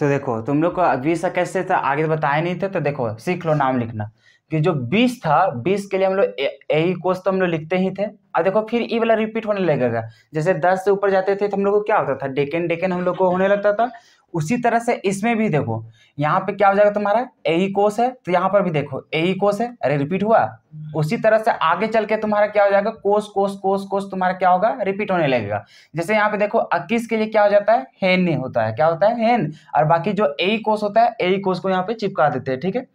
तो देखो तुम लोग को बीस कैसे था आगे तो बताए नहीं थे तो देखो सीख लो नाम लिखना कि जो बीस था बीस के लिए हम लोग यही कोर्स तो हम लोग लिखते ही थे और देखो फिर ई वाला रिपीट होने लगेगा जैसे दस से ऊपर जाते थे तो हम लोग को क्या होता था डेकेन डेकेन हम लोग को होने लगता था उसी तरह से इसमें भी देखो यहाँ पे क्या हो जाएगा तुम्हारा यही कोस है तो यहाँ पर भी देखो यही कोस है अरे रिपीट हुआ हम्म। उसी तरह से आगे चल के तुम्हारा क्या हो जाएगा कोस कोस कोस कोस तुम्हारा क्या होगा रिपीट होने लगेगा जैसे यहाँ पे देखो अक्कीस के लिए क्या हो जाता है हेन होता है क्या होता है हेन और बाकी जो यही कोस होता है यही कोस को यहाँ पे चिपका देते हैं ठीक है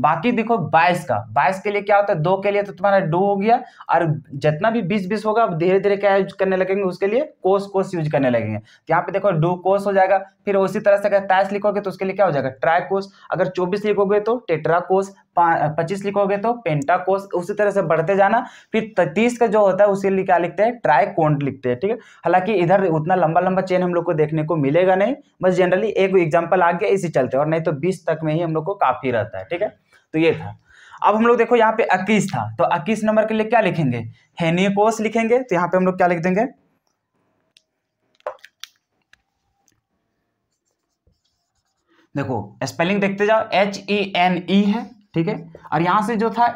बाकी देखो बाइस का बाईस के लिए क्या होता है दो के लिए तो तुम्हारा डू हो गया और जितना भी बीस बीस होगा धीरे धीरे क्या यूज करने लगेंगे उसके लिए कोस कोस यूज करने लगेंगे तो यहाँ पे देखो डू कोस हो जाएगा फिर उसी तरह से अगर तेईस लिखोगे तो उसके लिए क्या हो जाएगा ट्राई कोस अगर चौबीस लिखोगे तो टेट्रा कोस पच्चीस लिखोगे तो पेंटा कोस उसी तरह से बढ़ते जाना फिर तीस का जो होता है उसके लिए क्या लिखते हैं ट्राई कोंट लिखते हैं ठीक है हालांकि इधर उतना लंबा लंबा चेन हम लोग को देखने को मिलेगा नहीं बस जनरली एक एग्जाम्पल आ गया इसी चलते और नहीं तो बीस तक में ही हम लोग को काफी रहता है ठीक है तो ये था अब हम लोग देखो यहाँ पे इक्कीस था तो इक्कीस नंबर के लिए क्या लिखेंगे हेनिकोस लिखेंगे तो यहाँ पे हम लोग क्या लिख देंगे देखो स्पेलिंग देखते जाओ एच ई एन ई है ठीक है और यहां से जो था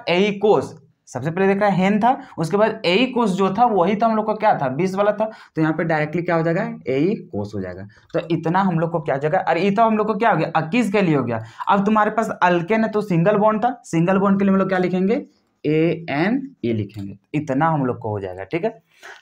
कोस सबसे पहले देखा हेन था उसके बाद ए कोष जो था वही तो हम लोग का क्या था बीस वाला था तो यहाँ पे डायरेक्टली क्या हो जाएगा ए कोस हो जाएगा तो इतना हम लोग को क्या हो जाएगा और ये तो हम लोग को क्या हो गया इक्कीस के लिए हो गया अब तुम्हारे पास अल्केन है तो सिंगल बॉन्ड था सिंगल बॉन्ड के लिए हम लोग क्या लिखेंगे ए एन ई लिखेंगे इतना हम लोग को हो जाएगा ठीक है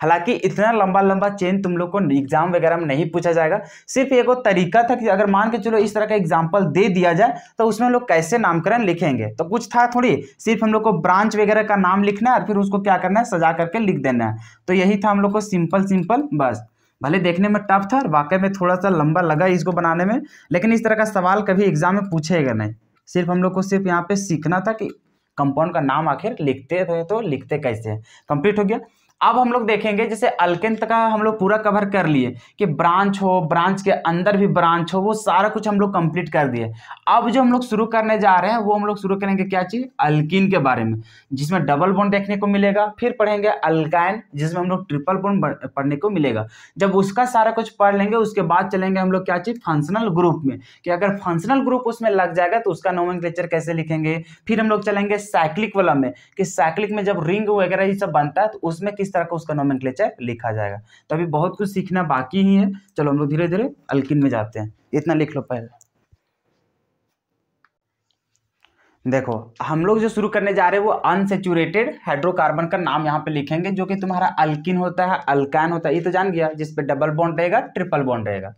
हालांकि इतना लंबा लंबा चेन तुम लोग को एग्जाम वगैरह में नहीं पूछा जाएगा सिर्फ एक तरीका था कि अगर मान के चलो इस तरह का एग्जाम्पल दे दिया जाए तो उसमें हम लोग कैसे नामकरण लिखेंगे तो कुछ था थोड़ी सिर्फ हम लोग को ब्रांच वगैरह का नाम लिखना है और फिर उसको क्या करना है सजा करके लिख देना है तो यही था हम लोग को सिंपल सिंपल बस भले देखने में टफ था और वाकई में थोड़ा सा लंबा लगा इसको बनाने में लेकिन इस तरह का सवाल कभी एग्जाम में पूछेगा नहीं सिर्फ हम लोग को सिर्फ यहाँ पे सीखना था कि कंपाउंड का नाम आखिर लिखते थे तो, तो लिखते कैसे कंप्लीट हो गया अब हम लोग देखेंगे जैसे अल्केंत का हम लोग पूरा कवर कर लिए कि ब्रांच हो ब्रांच के अंदर भी ब्रांच हो वो सारा कुछ हम लोग कंप्लीट कर दिए अब जो हम लोग शुरू करने जा रहे हैं वो हम लोग शुरू करेंगे क्या चीज़ अल्किन के बारे में जिसमें डबल बोन देखने को मिलेगा फिर पढ़ेंगे अलकाइन जिसमें हम लोग ट्रिपल बोन पढ़ने को मिलेगा जब उसका सारा कुछ पढ़ लेंगे उसके बाद चलेंगे हम लोग क्या चीज़ फंक्शनल ग्रुप में कि अगर फंक्शनल ग्रुप उसमें लग जाएगा तो उसका नोम कैसे लिखेंगे फिर हम लोग चलेंगे साइक्लिक वाला में कि साइक्लिक में जब रिंग वगैरह ये सब बनता है तो उसमें किस तरह का उसका नॉमन लिखा जाएगा तो अभी बहुत कुछ सीखना बाकी ही है चलो हम लोग धीरे धीरे अल्किन में जाते हैं इतना लिख लो पहले देखो हम लोग जो शुरू करने जा रहे हैं वो अनसेचुरेटेड हाइड्रोकार्बन का नाम यहाँ पे लिखेंगे जो कि तुम्हारा अल्किन होता है अल्कैन होता है ये तो जान गया जिसपे डबल बॉन्ड रहेगा ट्रिपल बॉन्ड रहेगा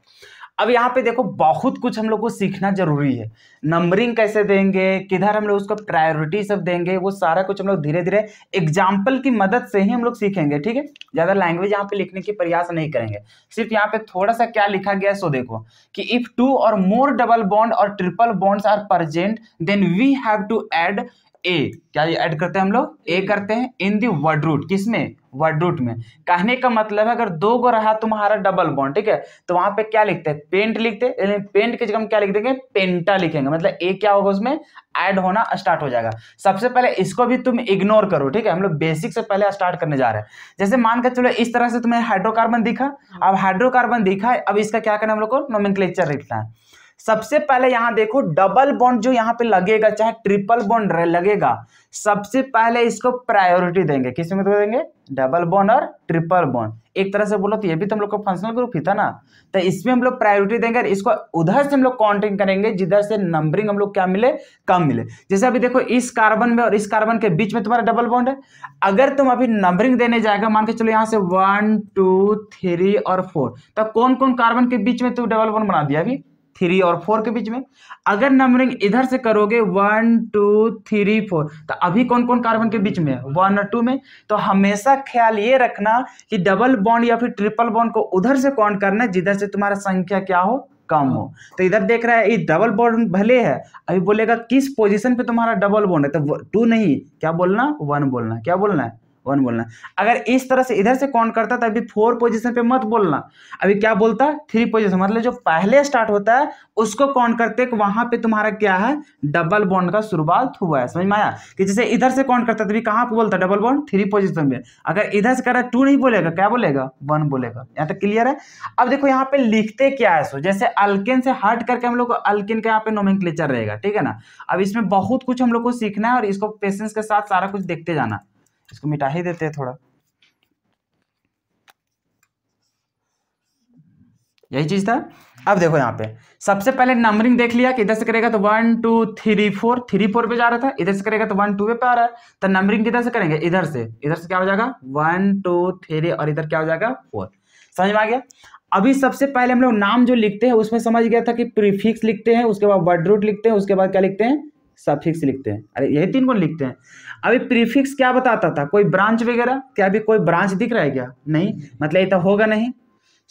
अब यहाँ पे देखो बहुत कुछ हम लोग को सीखना जरूरी है नंबरिंग कैसे देंगे किधर हम लोग उसको प्रायोरिटी सब देंगे वो सारा कुछ हम लोग धीरे धीरे एग्जाम्पल की मदद से ही हम लोग सीखेंगे ठीक है ज़्यादा लैंग्वेज यहाँ पे लिखने की प्रयास नहीं करेंगे सिर्फ यहाँ पे थोड़ा सा क्या लिखा गया है सो देखो कि if two or more double bond और triple bonds are present then we have to add a क्या ऐड करते हैं हम लोग ए करते हैं इन दी वर्ड रूट किस में वर्ड रूट में कहने का मतलब है अगर दो गो रहा तुम्हारा डबल बॉन्ड ठीक है तो वहां पे क्या लिखते हैं पेंट लिखते हैं पेंट के जगह हम क्या लिख देंगे पेंटा लिखेंगे मतलब ए क्या होगा उसमें ऐड होना स्टार्ट हो जाएगा सबसे पहले इसको भी तुम इग्नोर करो ठीक है हम लोग बेसिक से पहले स्टार्ट करने जा रहे हैं जैसे मान कर चलो इस तरह से तुम्हें हाइड्रोकार्बन दिखा अब हाइड्रोकार्बन दिखा अब इसका क्या करना हम लोग को नोमिन लिखना है सबसे पहले यहां देखो डबल बॉन्ड जो यहां पे लगेगा चाहे ट्रिपल बॉन्ड लगेगा सबसे पहले इसको प्रायोरिटी देंगे किस में तो देंगे डबल बॉन्ड और ट्रिपल बॉन्ड एक तरह से बोलो तो ये भी तो हम लोग का फंक्शनल ग्रुप ही था ना तो इसमें हम लोग प्रायोरिटी देंगे और इसको उधर से हम लोग काउंटिंग करेंगे जिधर से नंबरिंग हम लोग क्या मिले कम मिले जैसे अभी देखो इस कार्बन में और इस कार्बन के बीच में तुम्हारा डबल बॉन्ड है अगर तुम अभी नंबरिंग देने जाएगा मान के चलो यहाँ से वन टू थ्री और फोर तो कौन कौन कार्बन के बीच में तुम डबल बॉन्ड बना दिया अभी थ्री और फोर के बीच में अगर नंबरिंग इधर से करोगे वन टू थ्री फोर तो अभी कौन कौन कार्बन के बीच में है वन और टू में तो हमेशा ख्याल ये रखना कि डबल बॉन्ड या फिर ट्रिपल बॉन्ड को उधर से कौन करना है जिधर से तुम्हारा संख्या क्या हो कम हो तो इधर देख रहा है ये डबल बॉन्ड भले है अभी बोलेगा किस पोजीशन पे तुम्हारा डबल बॉन्ड है तो टू नहीं क्या बोलना वन बोलना क्या बोलना है वन बोलना अगर इस तरह से इधर से काउंट करता तो अभी फोर पोजिशन पे मत बोलना अभी क्या बोलता है थ्री पोजिशन मतलब जो पहले स्टार्ट होता है उसको काउंट करते वहां पे तुम्हारा क्या है डबल बॉन्ड का शुरुआत हुआ है समझ में आया कि जैसे इधर से काउंट करता तभी कहाँ पे बोलता डबल बॉन्ड थ्री पोजिशन पे अगर इधर से कर रहा टू नहीं बोलेगा क्या बोलेगा वन बोलेगा यहाँ तक क्लियर है अब देखो यहाँ पे लिखते क्या है सो जैसे अल्किन से हट करके हम लोग को अल्केन का यहाँ पे नोमिंग रहेगा ठीक है ना अब इसमें बहुत कुछ हम लोग को सीखना है और इसको पेशेंस के साथ सारा कुछ देखते जाना इसको मिटा ही देते हैं थोड़ा यही चीज था अब देखो यहाँ पे सबसे पहले नंबरिंग देख लिया कि इधर से करेगा तो one two three four three four पे जा रहा था इधर से करेगा तो वन टू पे आ रहा है तो नंबरिंग किधर से करेंगे इधर से इधर से क्या हो जाएगा वन टू थ्री और इधर क्या हो जाएगा फोर समझ में आ गया अभी सबसे पहले हम लोग नाम जो लिखते हैं उसमें समझ गया था कि प्रीफिक्स लिखते हैं उसके बाद वर्ड रूट लिखते हैं उसके बाद क्या लिखते हैं सफिक्स लिखते हैं अरे यही तीन गुण लिखते हैं अभी प्रीफिक्स क्या बताता था कोई ब्रांच वगैरह क्या अभी कोई ब्रांच दिख रहा है क्या नहीं मतलब ये तो होगा नहीं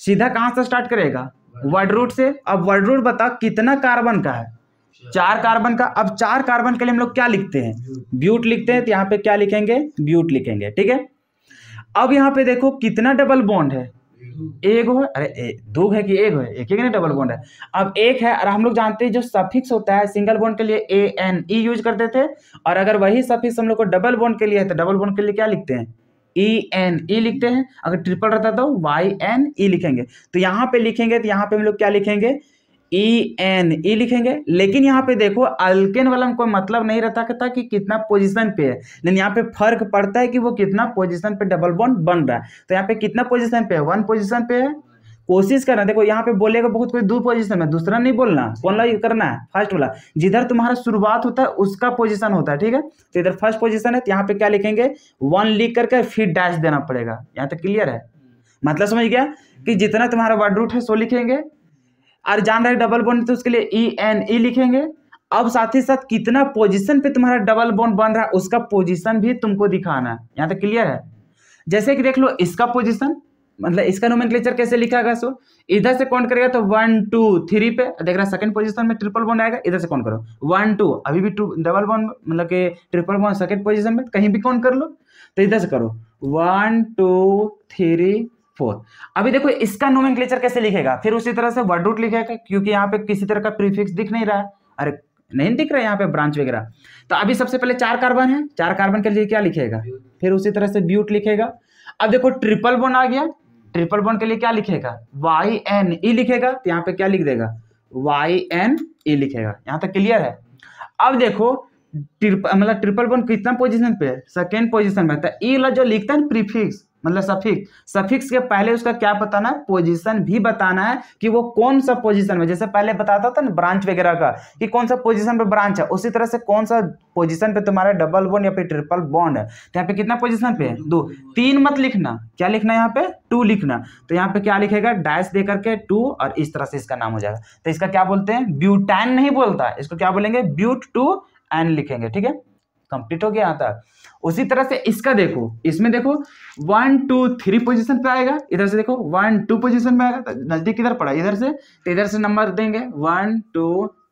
सीधा कहाँ से स्टार्ट करेगा वर्ड रूट से अब वर्ड रूट बताओ कितना कार्बन का है चार कार्बन का अब चार कार्बन के लिए हम लोग क्या लिखते हैं ब्यूट लिखते हैं तो यहाँ पे क्या लिखेंगे ब्यूट लिखेंगे ठीक है अब यहाँ पे देखो कितना डबल बॉन्ड है एक हो अरे ए, दो है कि एक हो एक ही नहीं डबल बॉन्ड है अब एक है और हम लोग जानते हैं जो सफिक्स होता है सिंगल बॉन्ड के लिए ए एन ई यूज करते थे और अगर वही सफिक्स हम लोग को डबल बॉन्ड के लिए है तो डबल बॉन्ड के लिए क्या लिखते हैं ई एन ई लिखते हैं अगर ट्रिपल रहता तो वाई एन ई लिखेंगे तो यहाँ पे लिखेंगे तो यहाँ पे हम लोग क्या लिखेंगे ई एन ई लिखेंगे लेकिन यहाँ पे देखो अल्केन वाला कोई मतलब नहीं रहता कहता कि कितना पोजीशन पे है लेकिन यहाँ पे फर्क पड़ता है कि वो कितना पोजीशन पे डबल बॉन्ड बन रहा है तो यहाँ पे कितना पोजीशन पे है वन पोजीशन पे है कोशिश करना देखो यहाँ पे बोलेगा बहुत कोई दो पोजीशन में दूसरा नहीं बोलना कौन ला करना है फर्स्ट वाला जिधर तुम्हारा शुरुआत होता है उसका पोजीशन होता है ठीक है तो इधर फर्स्ट पोजीशन है तो यहाँ पे क्या लिखेंगे वन लिख करके फिर डैश देना पड़ेगा यहाँ तक क्लियर है मतलब समझ गया कि जितना तुम्हारा वर्ड रूट है सो लिखेंगे और जान रहे डबल बोन तो उसके लिए ई एन ई लिखेंगे अब साथ ही साथ कितना पोजिशन पे तुम्हारा डबल बोन बन रहा है उसका पोजिशन भी तुमको दिखाना है यहाँ तक क्लियर है जैसे कि देख लो इसका पोजिशन मतलब इसका नोमन कैसे लिखा गया सो इधर से काउंट करेगा तो वन टू थ्री पे देख रहा सेकंड पोजीशन में ट्रिपल बॉन्ड आएगा इधर से काउंट करो वन टू अभी भी टू डबल बॉन्ड मतलब के ट्रिपल बॉन्ड सेकंड पोजीशन में कहीं भी काउंट कर लो तो इधर से करो वन टू थ्री फोर अभी देखो इसका नोमिन कैसे लिखेगा फिर उसी तरह से वर्ड रूट लिखेगा क्योंकि यहाँ पे किसी तरह का प्रीफिक्स दिख नहीं रहा है अरे नहीं दिख रहा है यहाँ पे ब्रांच वगैरह तो अभी सबसे पहले चार कार्बन है चार कार्बन के लिए क्या लिखेगा फिर उसी तरह से ब्यूट लिखेगा अब देखो ट्रिपल बोन आ गया ट्रिपल बोन के लिए क्या लिखेगा वाई एन ई लिखेगा तो यहाँ पे क्या लिख देगा वाई एन ई लिखेगा यहाँ तक क्लियर है अब देखो ट्रिप मतलब ट्रिपल बोन कितना पोजिशन पे है सेकेंड पोजिशन में था ई जो लिखता है प्रीफिक्स मतलब सफिक्स सफिक्स के पहले उसका क्या बताना है पोजीशन भी बताना है कि वो कौन सा पोजीशन में जैसे पहले बताता था ना ब्रांच वगैरह का कि कौन सा पोजीशन पे ब्रांच है उसी तरह से कौन सा पोजीशन पे तुम्हारा डबल बॉन्ड या फिर ट्रिपल बॉन्ड है तो यहाँ पे कितना पोजीशन पे है दो तीन मत लिखना क्या लिखना यहाँ पे टू लिखना तो यहाँ पे क्या लिखेगा डैश दे करके टू और इस तरह से इसका नाम हो जाएगा तो इसका क्या बोलते हैं ब्यूटैन नहीं बोलता इसको क्या बोलेंगे ब्यूट टू एन लिखेंगे ठीक है कंप्लीट हो गया तक उसी तरह से इसका देखो इसमें देखो वन टू थ्री पोजिशन पे आएगा इधर से देखो वन टू पोजिशन पे आएगा तो नज़दीक किधर पड़ा इधर से तो इधर से नंबर देंगे वन टू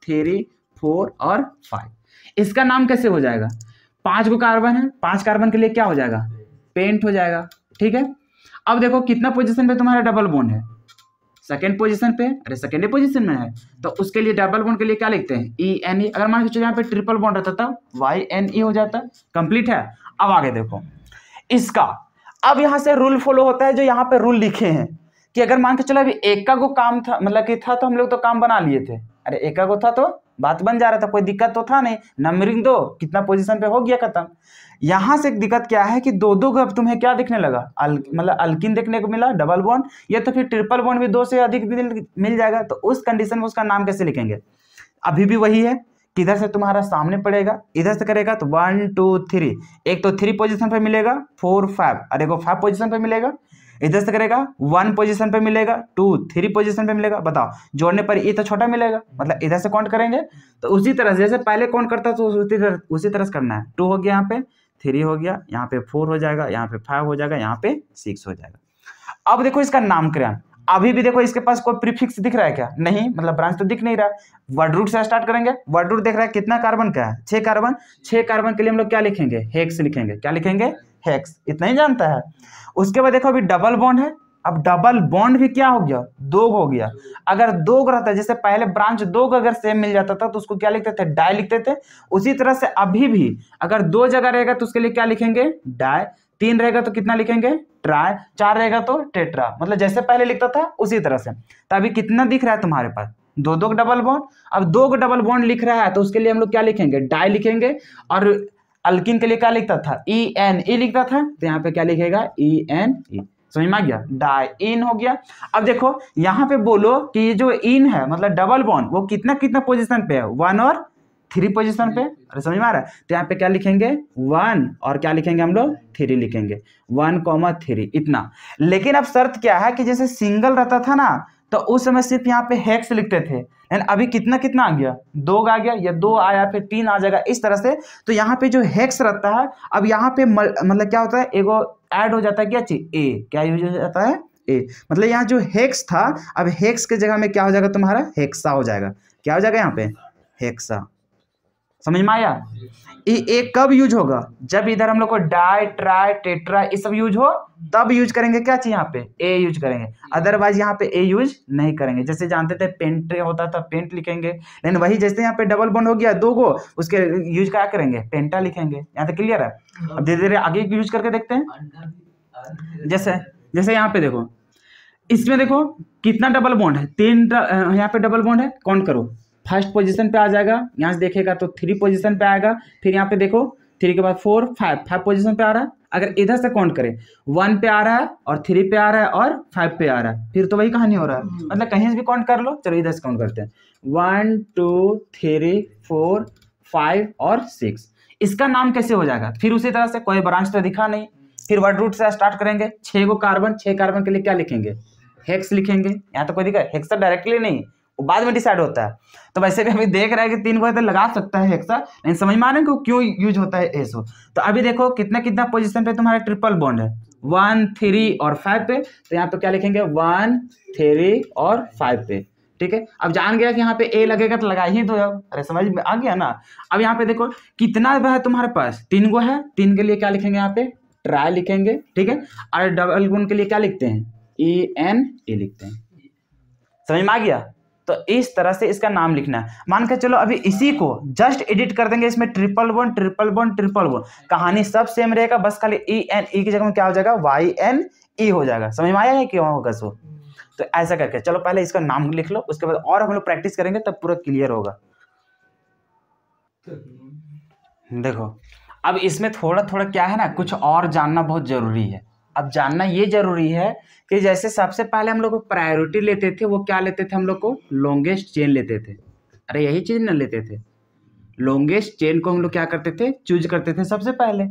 थ्री फोर और फाइव इसका नाम कैसे हो जाएगा पांच को कार्बन है पांच कार्बन के लिए क्या हो जाएगा पेंट हो जाएगा ठीक है अब देखो कितना पोजिशन पे तुम्हारा डबल बोन है सेकेंड पोजिशन पे अरे सेकेंड पोजिशन में है तो उसके लिए डबल बोन के लिए क्या लिखते हैं ई एन ई अगर मान के चलो यहाँ पे ट्रिपल बोन रहता था वाई एन ई हो जाता कंप्लीट है अब आगे देखो इसका अब यहां से रूल फॉलो होता है जो यहां पे रूल लिखे हैं कि अगर मान के चलो अभी एक का गो काम था मतलब कि था तो हम लोग तो काम बना लिए थे अरे एक का गो था तो बात बन जा रहा था कोई दिक्कत तो था नहीं नंबरिंग दो कितना पोजीशन पे हो गया खत्म यहां से एक दिक्कत क्या है कि दो दो गो अब तुम्हें क्या दिखने लगा अल मतलब अल्किन देखने को मिला डबल बॉन्ड या तो फिर ट्रिपल बॉन्ड भी दो से अधिक मिल जाएगा तो उस कंडीशन में उसका नाम कैसे लिखेंगे अभी भी वही है किधर से तुम्हारा सामने पड़ेगा इधर से करेगा तो वन टू थ्री एक तो थ्री पोजिशन पर मिलेगा फोर फाइव और एक फाइव पोजिशन पर मिलेगा इधर से करेगा वन पोजीशन पे मिलेगा टू थ्री पोजीशन पे मिलेगा बताओ जोड़ने पर ये e तो छोटा मिलेगा मतलब इधर से काउंट करेंगे तो उसी तरह जैसे पहले काउंट करता तो उसी तरह उसी तरह से करना है टू हो गया यहाँ पे थ्री हो गया यहाँ पे फोर हो जाएगा यहाँ पे फाइव हो जाएगा यहाँ पे सिक्स हो जाएगा अब देखो इसका नामकरण अभी भी देखो इसके पास कोई प्रीफिक्स दिख रहा है क्या नहीं मतलब ब्रांच तो दिख नहीं रहा वर्ड रूट से स्टार्ट करेंगे वर्ड रूट देख रहा है कितना कार्बन का है छह कार्बन छह कार्बन के लिए हम लोग क्या लिखेंगे हेक्स लिखेंगे क्या लिखेंगे हेक्स इतना ही जानता है उसके बाद देखो अभी डबल बॉन्ड है अब डबल बॉन्ड भी क्या हो गया दो हो गया अगर दो रहता है जैसे पहले ब्रांच दो अगर सेम मिल जाता था तो उसको क्या लिखते थे डाई लिखते थे उसी तरह से अभी भी अगर दो जगह रहेगा तो उसके लिए क्या लिखेंगे डाई तीन रहेगा तो कितना लिखेंगे ट्राई चार रहेगा तो टेट्रा मतलब जैसे पहले लिखता था उसी तरह से तो अभी कितना दिख रहा है तुम्हारे पास दो दो डबल बॉन्ड अब दो डबल बॉन्ड लिख रहा है तो उसके लिए हम लोग क्या लिखेंगे डाई लिखेंगे और अल्किन के लिए क्या लिखता था ई एन ई लिखता था तो यहाँ पे क्या लिखेगा ई एन ई समझ में आ गया डाई इन हो गया अब देखो यहाँ पे बोलो कि जो इन e है मतलब डबल बॉन्ड वो कितना कितना पोजिशन पे है वन और थ्री पोजिशन पे अरे समझ में आ रहा है तो यहाँ पे क्या लिखेंगे वन और क्या लिखेंगे हम लोग थ्री लिखेंगे वन कॉमा थ्री इतना लेकिन अब शर्त क्या है कि जैसे सिंगल रहता था ना तो उस समय सिर्फ यहाँ पे हेक्स लिखते थे एंड अभी कितना कितना आ गया दो आ गया या दो आया फिर तीन आ जाएगा इस तरह से तो यहाँ पे जो हेक्स रहता है अब यहाँ पे मतलब क्या होता है एगो एड हो जाता है क्या चीज ए क्या यूज हो जाता है ए मतलब यहाँ जो हेक्स था अब हेक्स के जगह में क्या हो जाएगा तुम्हारा हेक्सा हो जाएगा क्या हो जाएगा यहाँ पे हेक्सा समझ में आया ये ए कब यूज होगा जब इधर हम लोग को डाई ट्राई टेट्रा ये सब यूज हो तब यूज करेंगे क्या चीज यहाँ पे ए यूज करेंगे अदरवाइज यहाँ पे ए यूज नहीं करेंगे जैसे जानते थे पेंट होता था पेंट लिखेंगे लेकिन वही जैसे यहाँ पे डबल बॉन्ड हो गया दो गो उसके यूज क्या करेंगे पेंटा लिखेंगे यहाँ तो क्लियर है अब धीरे धीरे आगे यूज करके देखते हैं जैसे जैसे यहाँ पे देखो इसमें देखो कितना डबल बॉन्ड है तीन यहाँ पे डबल बॉन्ड है कौन करो फर्स्ट पोजीशन पे आ जाएगा यहाँ से देखेगा तो थ्री पोजीशन पे आएगा फिर यहाँ पे देखो थ्री के बाद फोर फाइव फाइव पोजीशन पे आ रहा है अगर इधर से काउंट करें वन पे आ रहा है और थ्री पे आ रहा है और फाइव पे आ रहा है फिर तो वही कहानी हो रहा है हम्म। मतलब कहीं से भी काउंट कर लो चलो इधर से काउंट करते हैं one two three four five और सिक्स इसका नाम कैसे हो जाएगा फिर उसी तरह से कोई ब्रांच तो दिखा नहीं फिर वर्ड रूट से स्टार्ट करेंगे छः को कार्बन छः कार्बन के लिए क्या लिखेंगे हेक्स लिखेंगे यहाँ तो कोई दिखा हेक्स डायरेक्टली तो नहीं वो बाद में डिसाइड होता है तो वैसे भी अभी देख रहे हैं कि तीन को तो लगा सकता है हेक्सा लेकिन समझ में आ रहे हैं कि क्यों यूज होता है एसओ तो अभी देखो कितना कितना पोजिशन पे तुम्हारा ट्रिपल बॉन्ड है वन थ्री और फाइव पे तो यहाँ पे क्या लिखेंगे वन थ्री और फाइव पे ठीक है अब जान गया कि यहाँ पे ए लगेगा तो लगा ही दो अब अरे समझ में आ गया ना अब यहाँ पे देखो कितना है तुम्हारे पास तीन गो है तीन के लिए क्या लिखेंगे यहाँ पे ट्राई लिखेंगे ठीक है और डबल गुण के लिए क्या लिखते हैं ई एन ए लिखते हैं समझ में आ गया तो इस तरह से इसका नाम लिखना है मान के चलो अभी इसी को जस्ट एडिट कर देंगे इसमें triple one triple one triple one कहानी सब सेम रहेगा बस खाली ई एन ई की जगह में क्या हो जाएगा वाई एन ई हो जाएगा समझ में आया है क्यों होगा सो तो ऐसा करके चलो पहले इसका नाम लिख लो उसके बाद और हम लोग प्रैक्टिस करेंगे तब पूरा क्लियर होगा देखो अब इसमें थोड़ा थोड़ा क्या है ना कुछ और जानना बहुत जरूरी है अब जानना ये जरूरी है कि जैसे सबसे पहले हम लोग प्रायोरिटी लेते थे वो क्या लेते थे हम लोग को लॉन्गेस्ट चेन लेते थे अरे यही चीज़ ना लेते थे लॉन्गेस्ट चेन को हम लोग क्या करते थे चूज करते थे सबसे पहले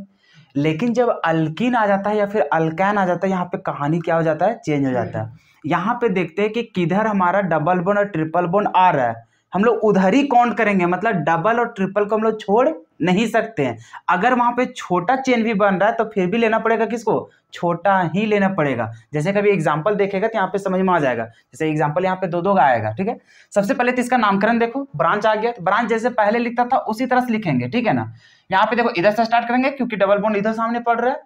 लेकिन जब अल्किन आ जाता है या फिर अल्कैन आ जाता है यहाँ पे कहानी क्या हो जाता है चेंज हो जाता है यहाँ पे देखते हैं कि किधर हमारा डबल बोन और ट्रिपल बोन आ रहा है हम लोग उधर ही काउंट करेंगे मतलब डबल और ट्रिपल को हम लोग छोड़ नहीं सकते हैं अगर वहाँ पे छोटा चेन भी बन रहा है तो फिर भी लेना पड़ेगा किसको छोटा ही लेना पड़ेगा जैसे कभी एग्जाम्पल देखेगा तो यहाँ पे समझ में आ जाएगा जैसे एग्जाम्पल यहाँ पे दो दो का आएगा ठीक है सबसे पहले तो इसका नामकरण देखो ब्रांच आ गया तो ब्रांच जैसे पहले लिखता था उसी तरह से लिखेंगे ठीक है ना यहाँ पे देखो इधर से स्टार्ट करेंगे क्योंकि डबल बोन इधर सामने पड़ रहा है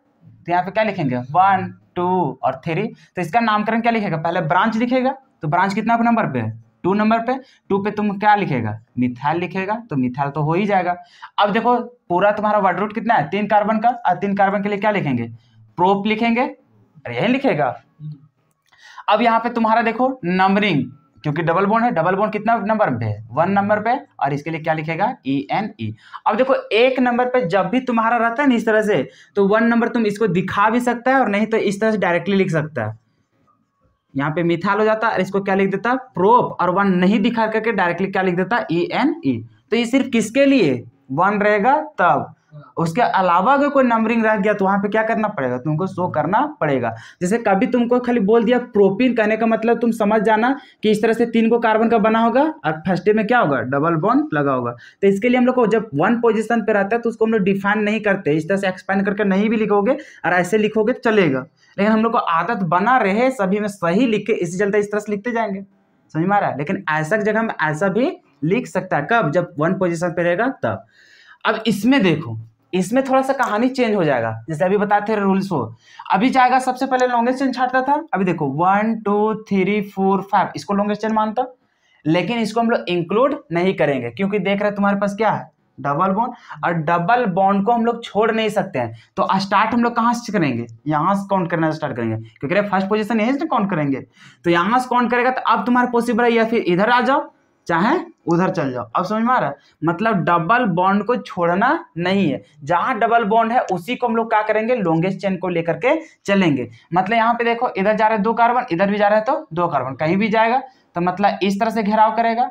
तो यहाँ पे क्या लिखेंगे वन टू और थ्री तो इसका नामकरण क्या लिखेगा पहले ब्रांच लिखेगा तो ब्रांच कितना नंबर पे है टू नंबर पे टू पे तुम क्या लिखेगा मिथाइल लिखेगा तो मिथाइल तो हो ही जाएगा अब देखो पूरा तुम्हारा वर्ड रूट कितना है तीन कार्बन का और तीन कार्बन के लिए क्या लिखेंगे प्रोप लिखेंगे यही लिखेगा अब यहाँ पे तुम्हारा देखो नंबरिंग क्योंकि डबल बोन है डबल बोन कितना नंबर पे है वन नंबर पे और इसके लिए क्या लिखेगा ई एन ई अब देखो एक नंबर पे जब भी तुम्हारा रहता है ना इस तरह से तो वन नंबर तुम इसको दिखा भी सकता है और नहीं तो इस तरह से डायरेक्टली लिख सकता है यहाँ पे मिथाल हो जाता और इसको क्या लिख देता प्रोप और वन नहीं दिखा करके डायरेक्टली क्या लिख देता ई एन ई तो ये सिर्फ किसके लिए वन रहेगा तब उसके अलावा अगर कोई नंबरिंग रह गया तो वहां पे क्या करना पड़ेगा तुमको शो करना पड़ेगा जैसे कभी तुमको खाली बोल दिया प्रोपीन कहने का मतलब तुम समझ जाना कि इस तरह से तीन को कार्बन का बना होगा और फर्स्ट में क्या होगा डबल बॉन्ड लगा होगा तो इसके लिए हम लोग को जब वन पोजिशन पे रहता है तो उसको हम लोग डिफाइन नहीं करते इस तरह से एक्सपेंड करके नहीं भी लिखोगे और ऐसे लिखोगे तो चलेगा लेकिन हम लोग को आदत बना रहे सभी में सही लिख के इसी चलते इस तरह से लिखते जाएंगे समझ में आ रहा है लेकिन ऐसा जगह हम ऐसा भी लिख सकता है कब जब वन पोजिशन पे रहेगा तब अब इसमें देखो इसमें थोड़ा सा कहानी चेंज हो जाएगा जैसे अभी बताते रूल्स हो अभी जाएगा सबसे पहले लॉन्गेस्ट चेन छाटता था अभी देखो one two three four five इसको लॉन्गेस्ट चेन मानता लेकिन इसको हम लोग इंक्लूड नहीं करेंगे क्योंकि देख रहे तुम्हारे पास क्या है डबल बॉन्ड और डबल बॉन्ड को हम लोग छोड़ नहीं सकते हैं तो स्टार्ट हम लोग कहाँ से करेंगे यहाँ से काउंट करना स्टार्ट करेंगे क्योंकि फर्स्ट पोजिशन यहीं से काउंट करेंगे तो यहाँ से काउंट करेगा तो अब तुम्हारा पॉसिबल है या फिर इधर आ जाओ चाहे उधर चल जाओ अब समझ में आ रहा है मतलब डबल बॉन्ड को छोड़ना नहीं है जहां डबल बॉन्ड है उसी को हम लोग क्या करेंगे लॉन्गेस्ट चेन को लेकर के चलेंगे मतलब यहाँ पे देखो इधर जा रहे दो कार्बन इधर भी जा रहे तो दो कार्बन कहीं भी जाएगा तो मतलब इस तरह से घेराव करेगा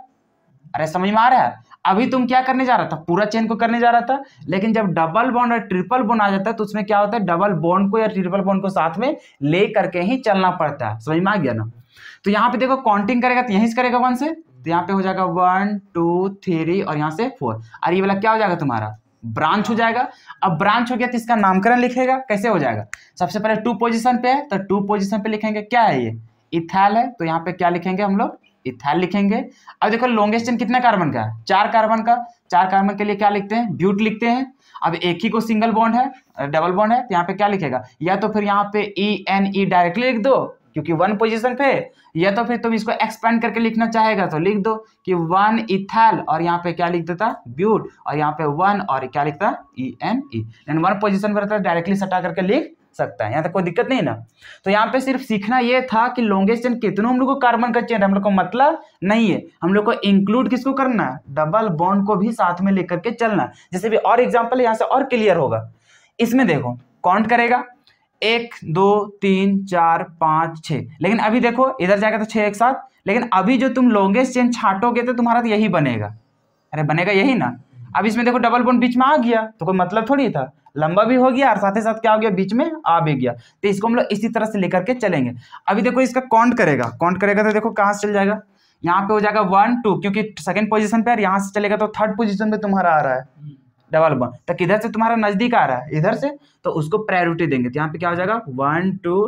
अरे समझ में आ रहा है अभी हम्म। तुम क्या करने जा रहा था पूरा चेन को करने जा रहा था लेकिन जब डबल बॉन्ड और ट्रिपल बॉन्ड आ जाता है तो उसमें क्या होता है डबल बॉन्ड को या ट्रिपल बॉन्ड को साथ में ले करके ही चलना पड़ता है समझ में आ गया ना तो यहाँ पे देखो काउंटिंग करेगा तो यहीं से करेगा वन से तो यहाँ पे हो जाएगा वन टू थ्री और यहाँ से फोर और ये वाला क्या हो जाएगा तुम्हारा ब्रांच हो जाएगा अब ब्रांच हो गया तो इसका नामकरण लिखेगा कैसे हो जाएगा सबसे पहले टू पोजिशन पे है तो टू पोजिशन पे लिखेंगे क्या है ये इथैल है तो यहाँ पे क्या लिखेंगे हम लोग इथाइल लिखेंगे अब देखो लॉन्गेस्ट चेन कितना कार्बन का है चार कार्बन का चार कार्बन के लिए क्या लिखते हैं ब्यूट लिखते हैं अब एक ही को सिंगल बॉन्ड है डबल बॉन्ड है तो यहाँ पे क्या लिखेगा या तो फिर यहाँ पे ई एन ई डायरेक्टली लिख दो क्योंकि वन पोजीशन पे या तो फिर तुम इसको एक्सपेंड करके लिखना चाहेगा तो लिख दो कि वन इथाइल और यहाँ पे क्या लिख देता ब्यूट और यहाँ पे वन और क्या लिखता E N E one position पर रहता डायरेक्टली सटा करके लिख सकता है यहाँ तक कोई दिक्कत नहीं ना तो यहाँ पे सिर्फ सीखना ये था कि लॉन्गेस्ट चेन कितनों हम लोग को कार्बन का चेन है हम लोग को मतलब नहीं है हम लोग को इंक्लूड किसको करना है डबल बॉन्ड को भी साथ में लेकर के चलना जैसे भी और एग्जाम्पल यहाँ से और क्लियर होगा इसमें देखो काउंट करेगा एक दो तीन चार पाँच छः लेकिन अभी देखो इधर जाएगा तो छः एक साथ लेकिन अभी जो तुम लॉन्गेस्ट चेन छाटोगे तो तुम्हारा तो यही बनेगा अरे बनेगा यही ना अब इसमें देखो डबल बॉन्ड बीच में आ गया तो कोई मतलब थोड़ी था लंबा भी हो गया और साथ ही साथ क्या हो गया बीच में आ भी गया तो इसको हम लोग इसी तरह से लेकर के चलेंगे अभी देखो इसका कॉन्ट करेगा कॉन्ट करेगा तो देखो कहाँ से चल जाएगा यहाँ पे हो जाएगा वन टू क्योंकि सेकंड पोजीशन पे यहाँ से चलेगा तो थर्ड पोजीशन पे तुम्हारा आ रहा है डबल वन तो किधर से तुम्हारा नजदीक आ रहा है इधर से तो उसको प्रायोरिटी देंगे तो यहाँ पे क्या हो जाएगा one two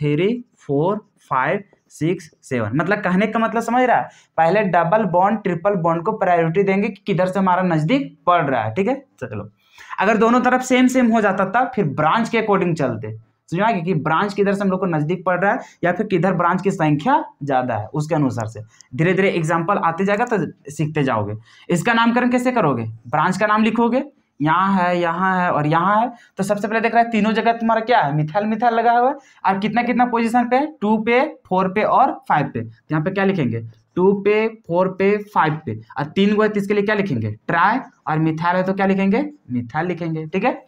three four five six seven मतलब कहने का मतलब समझ रहा है पहले डबल बॉन्ड ट्रिपल बॉन्ड को प्रायोरिटी देंगे कि किधर से हमारा नजदीक पड़ रहा है ठीक है चलो अगर दोनों तरफ सेम सेम हो जाता था फिर ब्रांच के अकॉर्डिंग चलते समझा क्योंकि ब्रांच किधर से हम लोग को नजदीक पड़ रहा है या फिर किधर ब्रांच की संख्या ज्यादा है उसके अनुसार से धीरे धीरे एग्जाम्पल आते जाएगा तो सीखते जाओगे इसका नामकरण कैसे करोगे ब्रांच का नाम लिखोगे यहाँ है यहाँ है और यहाँ है तो सबसे पहले देख रहा है तीनों जगह तुम्हारा क्या है मिथाइल मिथाइल लगा हुआ है और कितना कितना पोजीशन पे टू पे फोर पे और फाइव पे यहाँ पे क्या लिखेंगे टू पे फोर पे फाइव पे और तीन गो है तो इसके लिए क्या लिखेंगे ट्राई और मिथाइल है तो क्या लिखेंगे मिथाइल लिखेंगे ठीक है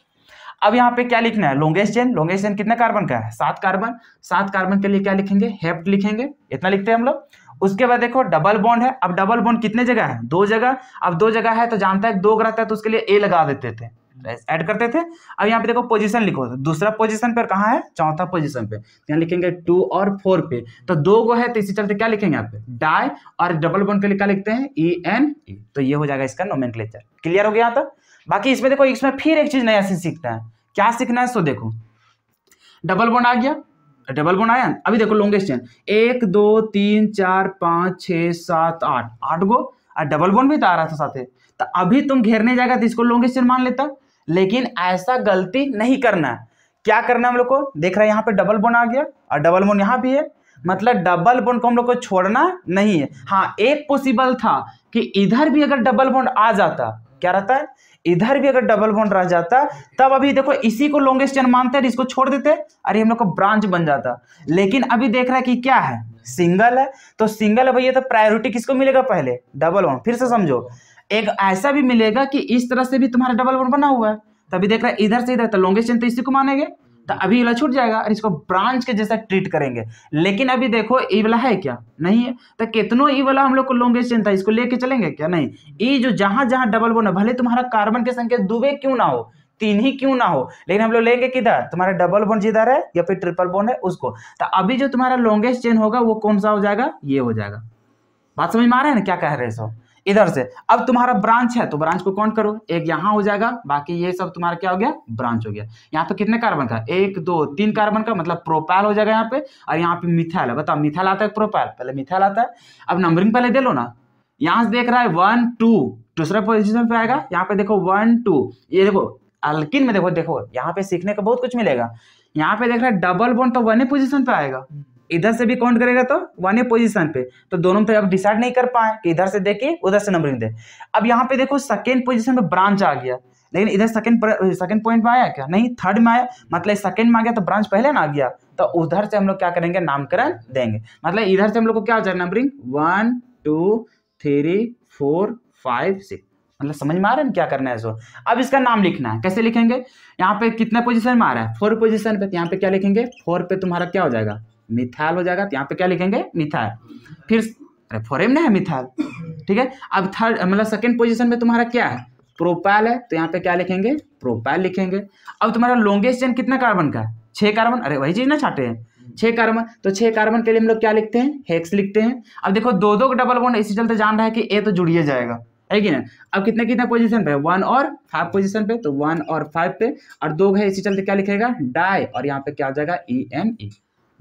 अब यहाँ पे क्या लिखना है लॉन्गेस्ट चेन लॉन्गेस्ट चेन कितने कार्बन का है सात कार्बन सात कार्बन के लिए क्या लिखेंगे हेप्ट लिखेंगे इतना लिखते हैं हम लोग उसके बाद देखो डबल बॉन्ड है अब डबल बॉन्ड कितने जगह है दो जगह अब दो जगह है तो जानता है दो ग्रह है तो उसके लिए ए लगा देते थे ऐड करते थे अब यहाँ पे देखो पोजीशन लिखो दूसरा पोजीशन पर कहाँ है चौथा पोजीशन पे यहाँ लिखेंगे टू और फोर पे तो दो गो है तो इसी चलते क्या लिखेंगे यहाँ पे डाई और डबल बोन के लिए क्या लिखते हैं ई एन ई तो ये हो जाएगा इसका नोमेन क्लियर हो गया यहाँ तक बाकी इसमें देखो इसमें फिर एक चीज नया सीखता है क्या सीखना है सो देखो डबल बोन आ गया डबल बोन आया अभी देखो लॉन्गेस्ट चेन एक दो तीन चार पाँच छः सात आठ आठ गो और डबल बोन भी तो आ रहा था साथ तो अभी तुम घेरने जाएगा तो इसको लॉन्गेस्ट चेन मान लेता लेकिन ऐसा गलती नहीं करना क्या करना हम लोग को देख रहे हैं यहाँ पे डबल बोन आ गया और डबल बोन यहाँ भी है मतलब डबल बोन को हम लोग को छोड़ना नहीं है हाँ एक पॉसिबल था कि इधर भी अगर डबल बोन आ जाता क्या रहता है इधर भी अगर डबल बोन रह जाता तब अभी देखो इसी को लॉन्गेस्ट चेन मानते हैं इसको छोड़ देते अरे हम लोग को ब्रांच बन जाता लेकिन अभी देख रहा है कि क्या है सिंगल है तो सिंगल है भैया तो प्रायोरिटी किसको मिलेगा पहले डबल बोन फिर से समझो एक ऐसा भी मिलेगा कि इस तरह से भी तुम्हारा डबल वन बना हुआ है तभी देख रहा है इधर से इधर तो लॉन्गेस्ट चेन तो इसी को मानेंगे तो अभी वाला छूट जाएगा और इसको ब्रांच के जैसा ट्रीट करेंगे लेकिन अभी देखो ई वाला है क्या नहीं है तो कितनों ई वाला हम लोग को लॉन्गेस्ट चेन था इसको लेके चलेंगे क्या नहीं ई जो जहां जहां डबल बोन है भले तुम्हारा कार्बन के संख्या दुबे क्यों ना हो तीन ही क्यों ना हो लेकिन हम लोग लेंगे किधर तुम्हारा डबल बोन जिधर है या फिर ट्रिपल बोन है उसको तो अभी जो तुम्हारा लॉन्गेस्ट चेन होगा वो कौन सा हो जाएगा ये हो जाएगा बात समझ में आ रहा है ना क्या कह रहे हैं सब इधर से अब तुम्हारा ब्रांच है तो ब्रांच को काउंट करो एक यहां हो जाएगा बाकी ये सब तुम्हारा क्या हो गया ब्रांच हो गया यहाँ पे कितने कार्बन का एक दो तीन कार्बन का मतलब प्रोपाइल हो जाएगा यहाँ पे और यहाँ पे मिथाइल है बताओ मिथाइल आता है प्रोपाइल पहले मिथाइल आता है अब नंबरिंग पहले दे लो ना यहां से देख रहा है वन टू दूसरे पोजिशन पे आएगा यहाँ पे देखो वन टू ये देखो अल्किन में देखो देखो यहाँ पे सीखने का बहुत कुछ मिलेगा यहाँ पे देख रहा है डबल बोन तो वन ही पोजिशन पे आएगा इधर से भी काउंट करेगा तो वन ए पोजिशन पे तो दोनों पे तो अब डिसाइड नहीं कर पाए कि इधर से देखे उधर से नंबरिंग दे अब यहाँ पे देखो सेकेंड पोजिशन पे ब्रांच आ गया लेकिन इधर सेकंड सेकंड पॉइंट में आया क्या नहीं थर्ड में आया मतलब सेकंड में आ गया तो ब्रांच पहले ना आ गया तो उधर से हम लोग क्या करेंगे नामकरण देंगे मतलब इधर से हम लोग को क्या हो जाएगा numbering one two three four five six मतलब समझ में आ रहा है क्या करना है इसको अब इसका नाम लिखना है कैसे लिखेंगे यहाँ पे कितने पोजिशन में आ रहा है फोर पोजिशन पे तो यहाँ पे क्या लिखेंगे फोर पे तुम्हारा क्या हो जाएगा मिथाल हो जाएगा तो यहाँ पे क्या लिखेंगे मिथाल फिर अरे फॉरेम ने है मिथाल ठीक है अब थर्ड मतलब सेकेंड पोजिशन में तुम्हारा क्या है प्रोपाल है तो यहाँ पे क्या लिखेंगे प्रोपाल लिखेंगे अब तुम्हारा लॉन्गेस्ट चेन कितना कार्बन का है छः कार्बन अरे वही चीज़ ना छाटे हैं छः कार्बन तो छः कार्बन के लिए हम लोग क्या लिखते हैं हेक्स लिखते हैं अब देखो दो दो डबल बॉन्ड इसी चलते जान रहा है कि ए तो जुड़िए जाएगा है कि ना अब कितने कितने पोजीशन पे वन और फाइव पोजीशन पे तो वन और फाइव पे और दो है इसी चलते क्या लिखेगा डाई और यहाँ पे क्या आ जाएगा ई एन ई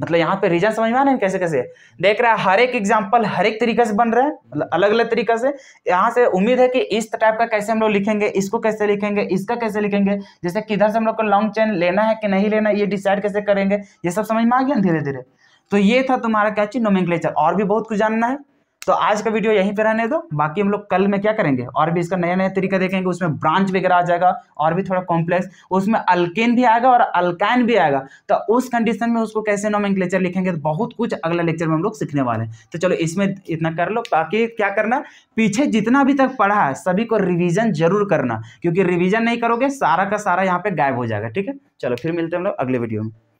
मतलब यहाँ पे रीजन समझ में आ रहे हैं कैसे कैसे देख रहा है हर एक एग्जाम्पल हर एक तरीके से बन रहा है मतलब अलग अलग तरीके से यहाँ से उम्मीद है कि इस टाइप का कैसे हम लोग लिखेंगे इसको कैसे लिखेंगे इसका कैसे लिखेंगे जैसे किधर से हम लोग को लॉन्ग चेन लेना है कि नहीं लेना ये डिसाइड कैसे करेंगे ये सब समझ में आ गया धीरे धीरे तो ये था तुम्हारा क्या चीज नोमिन और भी बहुत कुछ जानना है तो आज का वीडियो यहीं पे रहने दो बाकी हम लोग कल में क्या करेंगे और भी इसका नया नया तरीका देखेंगे उसमें ब्रांच वगैरह आ जाएगा और भी थोड़ा कॉम्प्लेक्स उसमें अल्केन भी आएगा और अल्कैन भी आएगा तो उस कंडीशन में उसको कैसे नॉम लिखेंगे तो बहुत कुछ अगला लेक्चर में हम लोग सीखने वाले हैं तो चलो इसमें इतना कर लो बाकी क्या करना पीछे जितना अभी तक पढ़ा है सभी को रिविजन जरूर करना क्योंकि रिविजन नहीं करोगे सारा का सारा यहाँ पे गायब हो जाएगा ठीक है चलो फिर मिलते हैं हम लोग अगले वीडियो में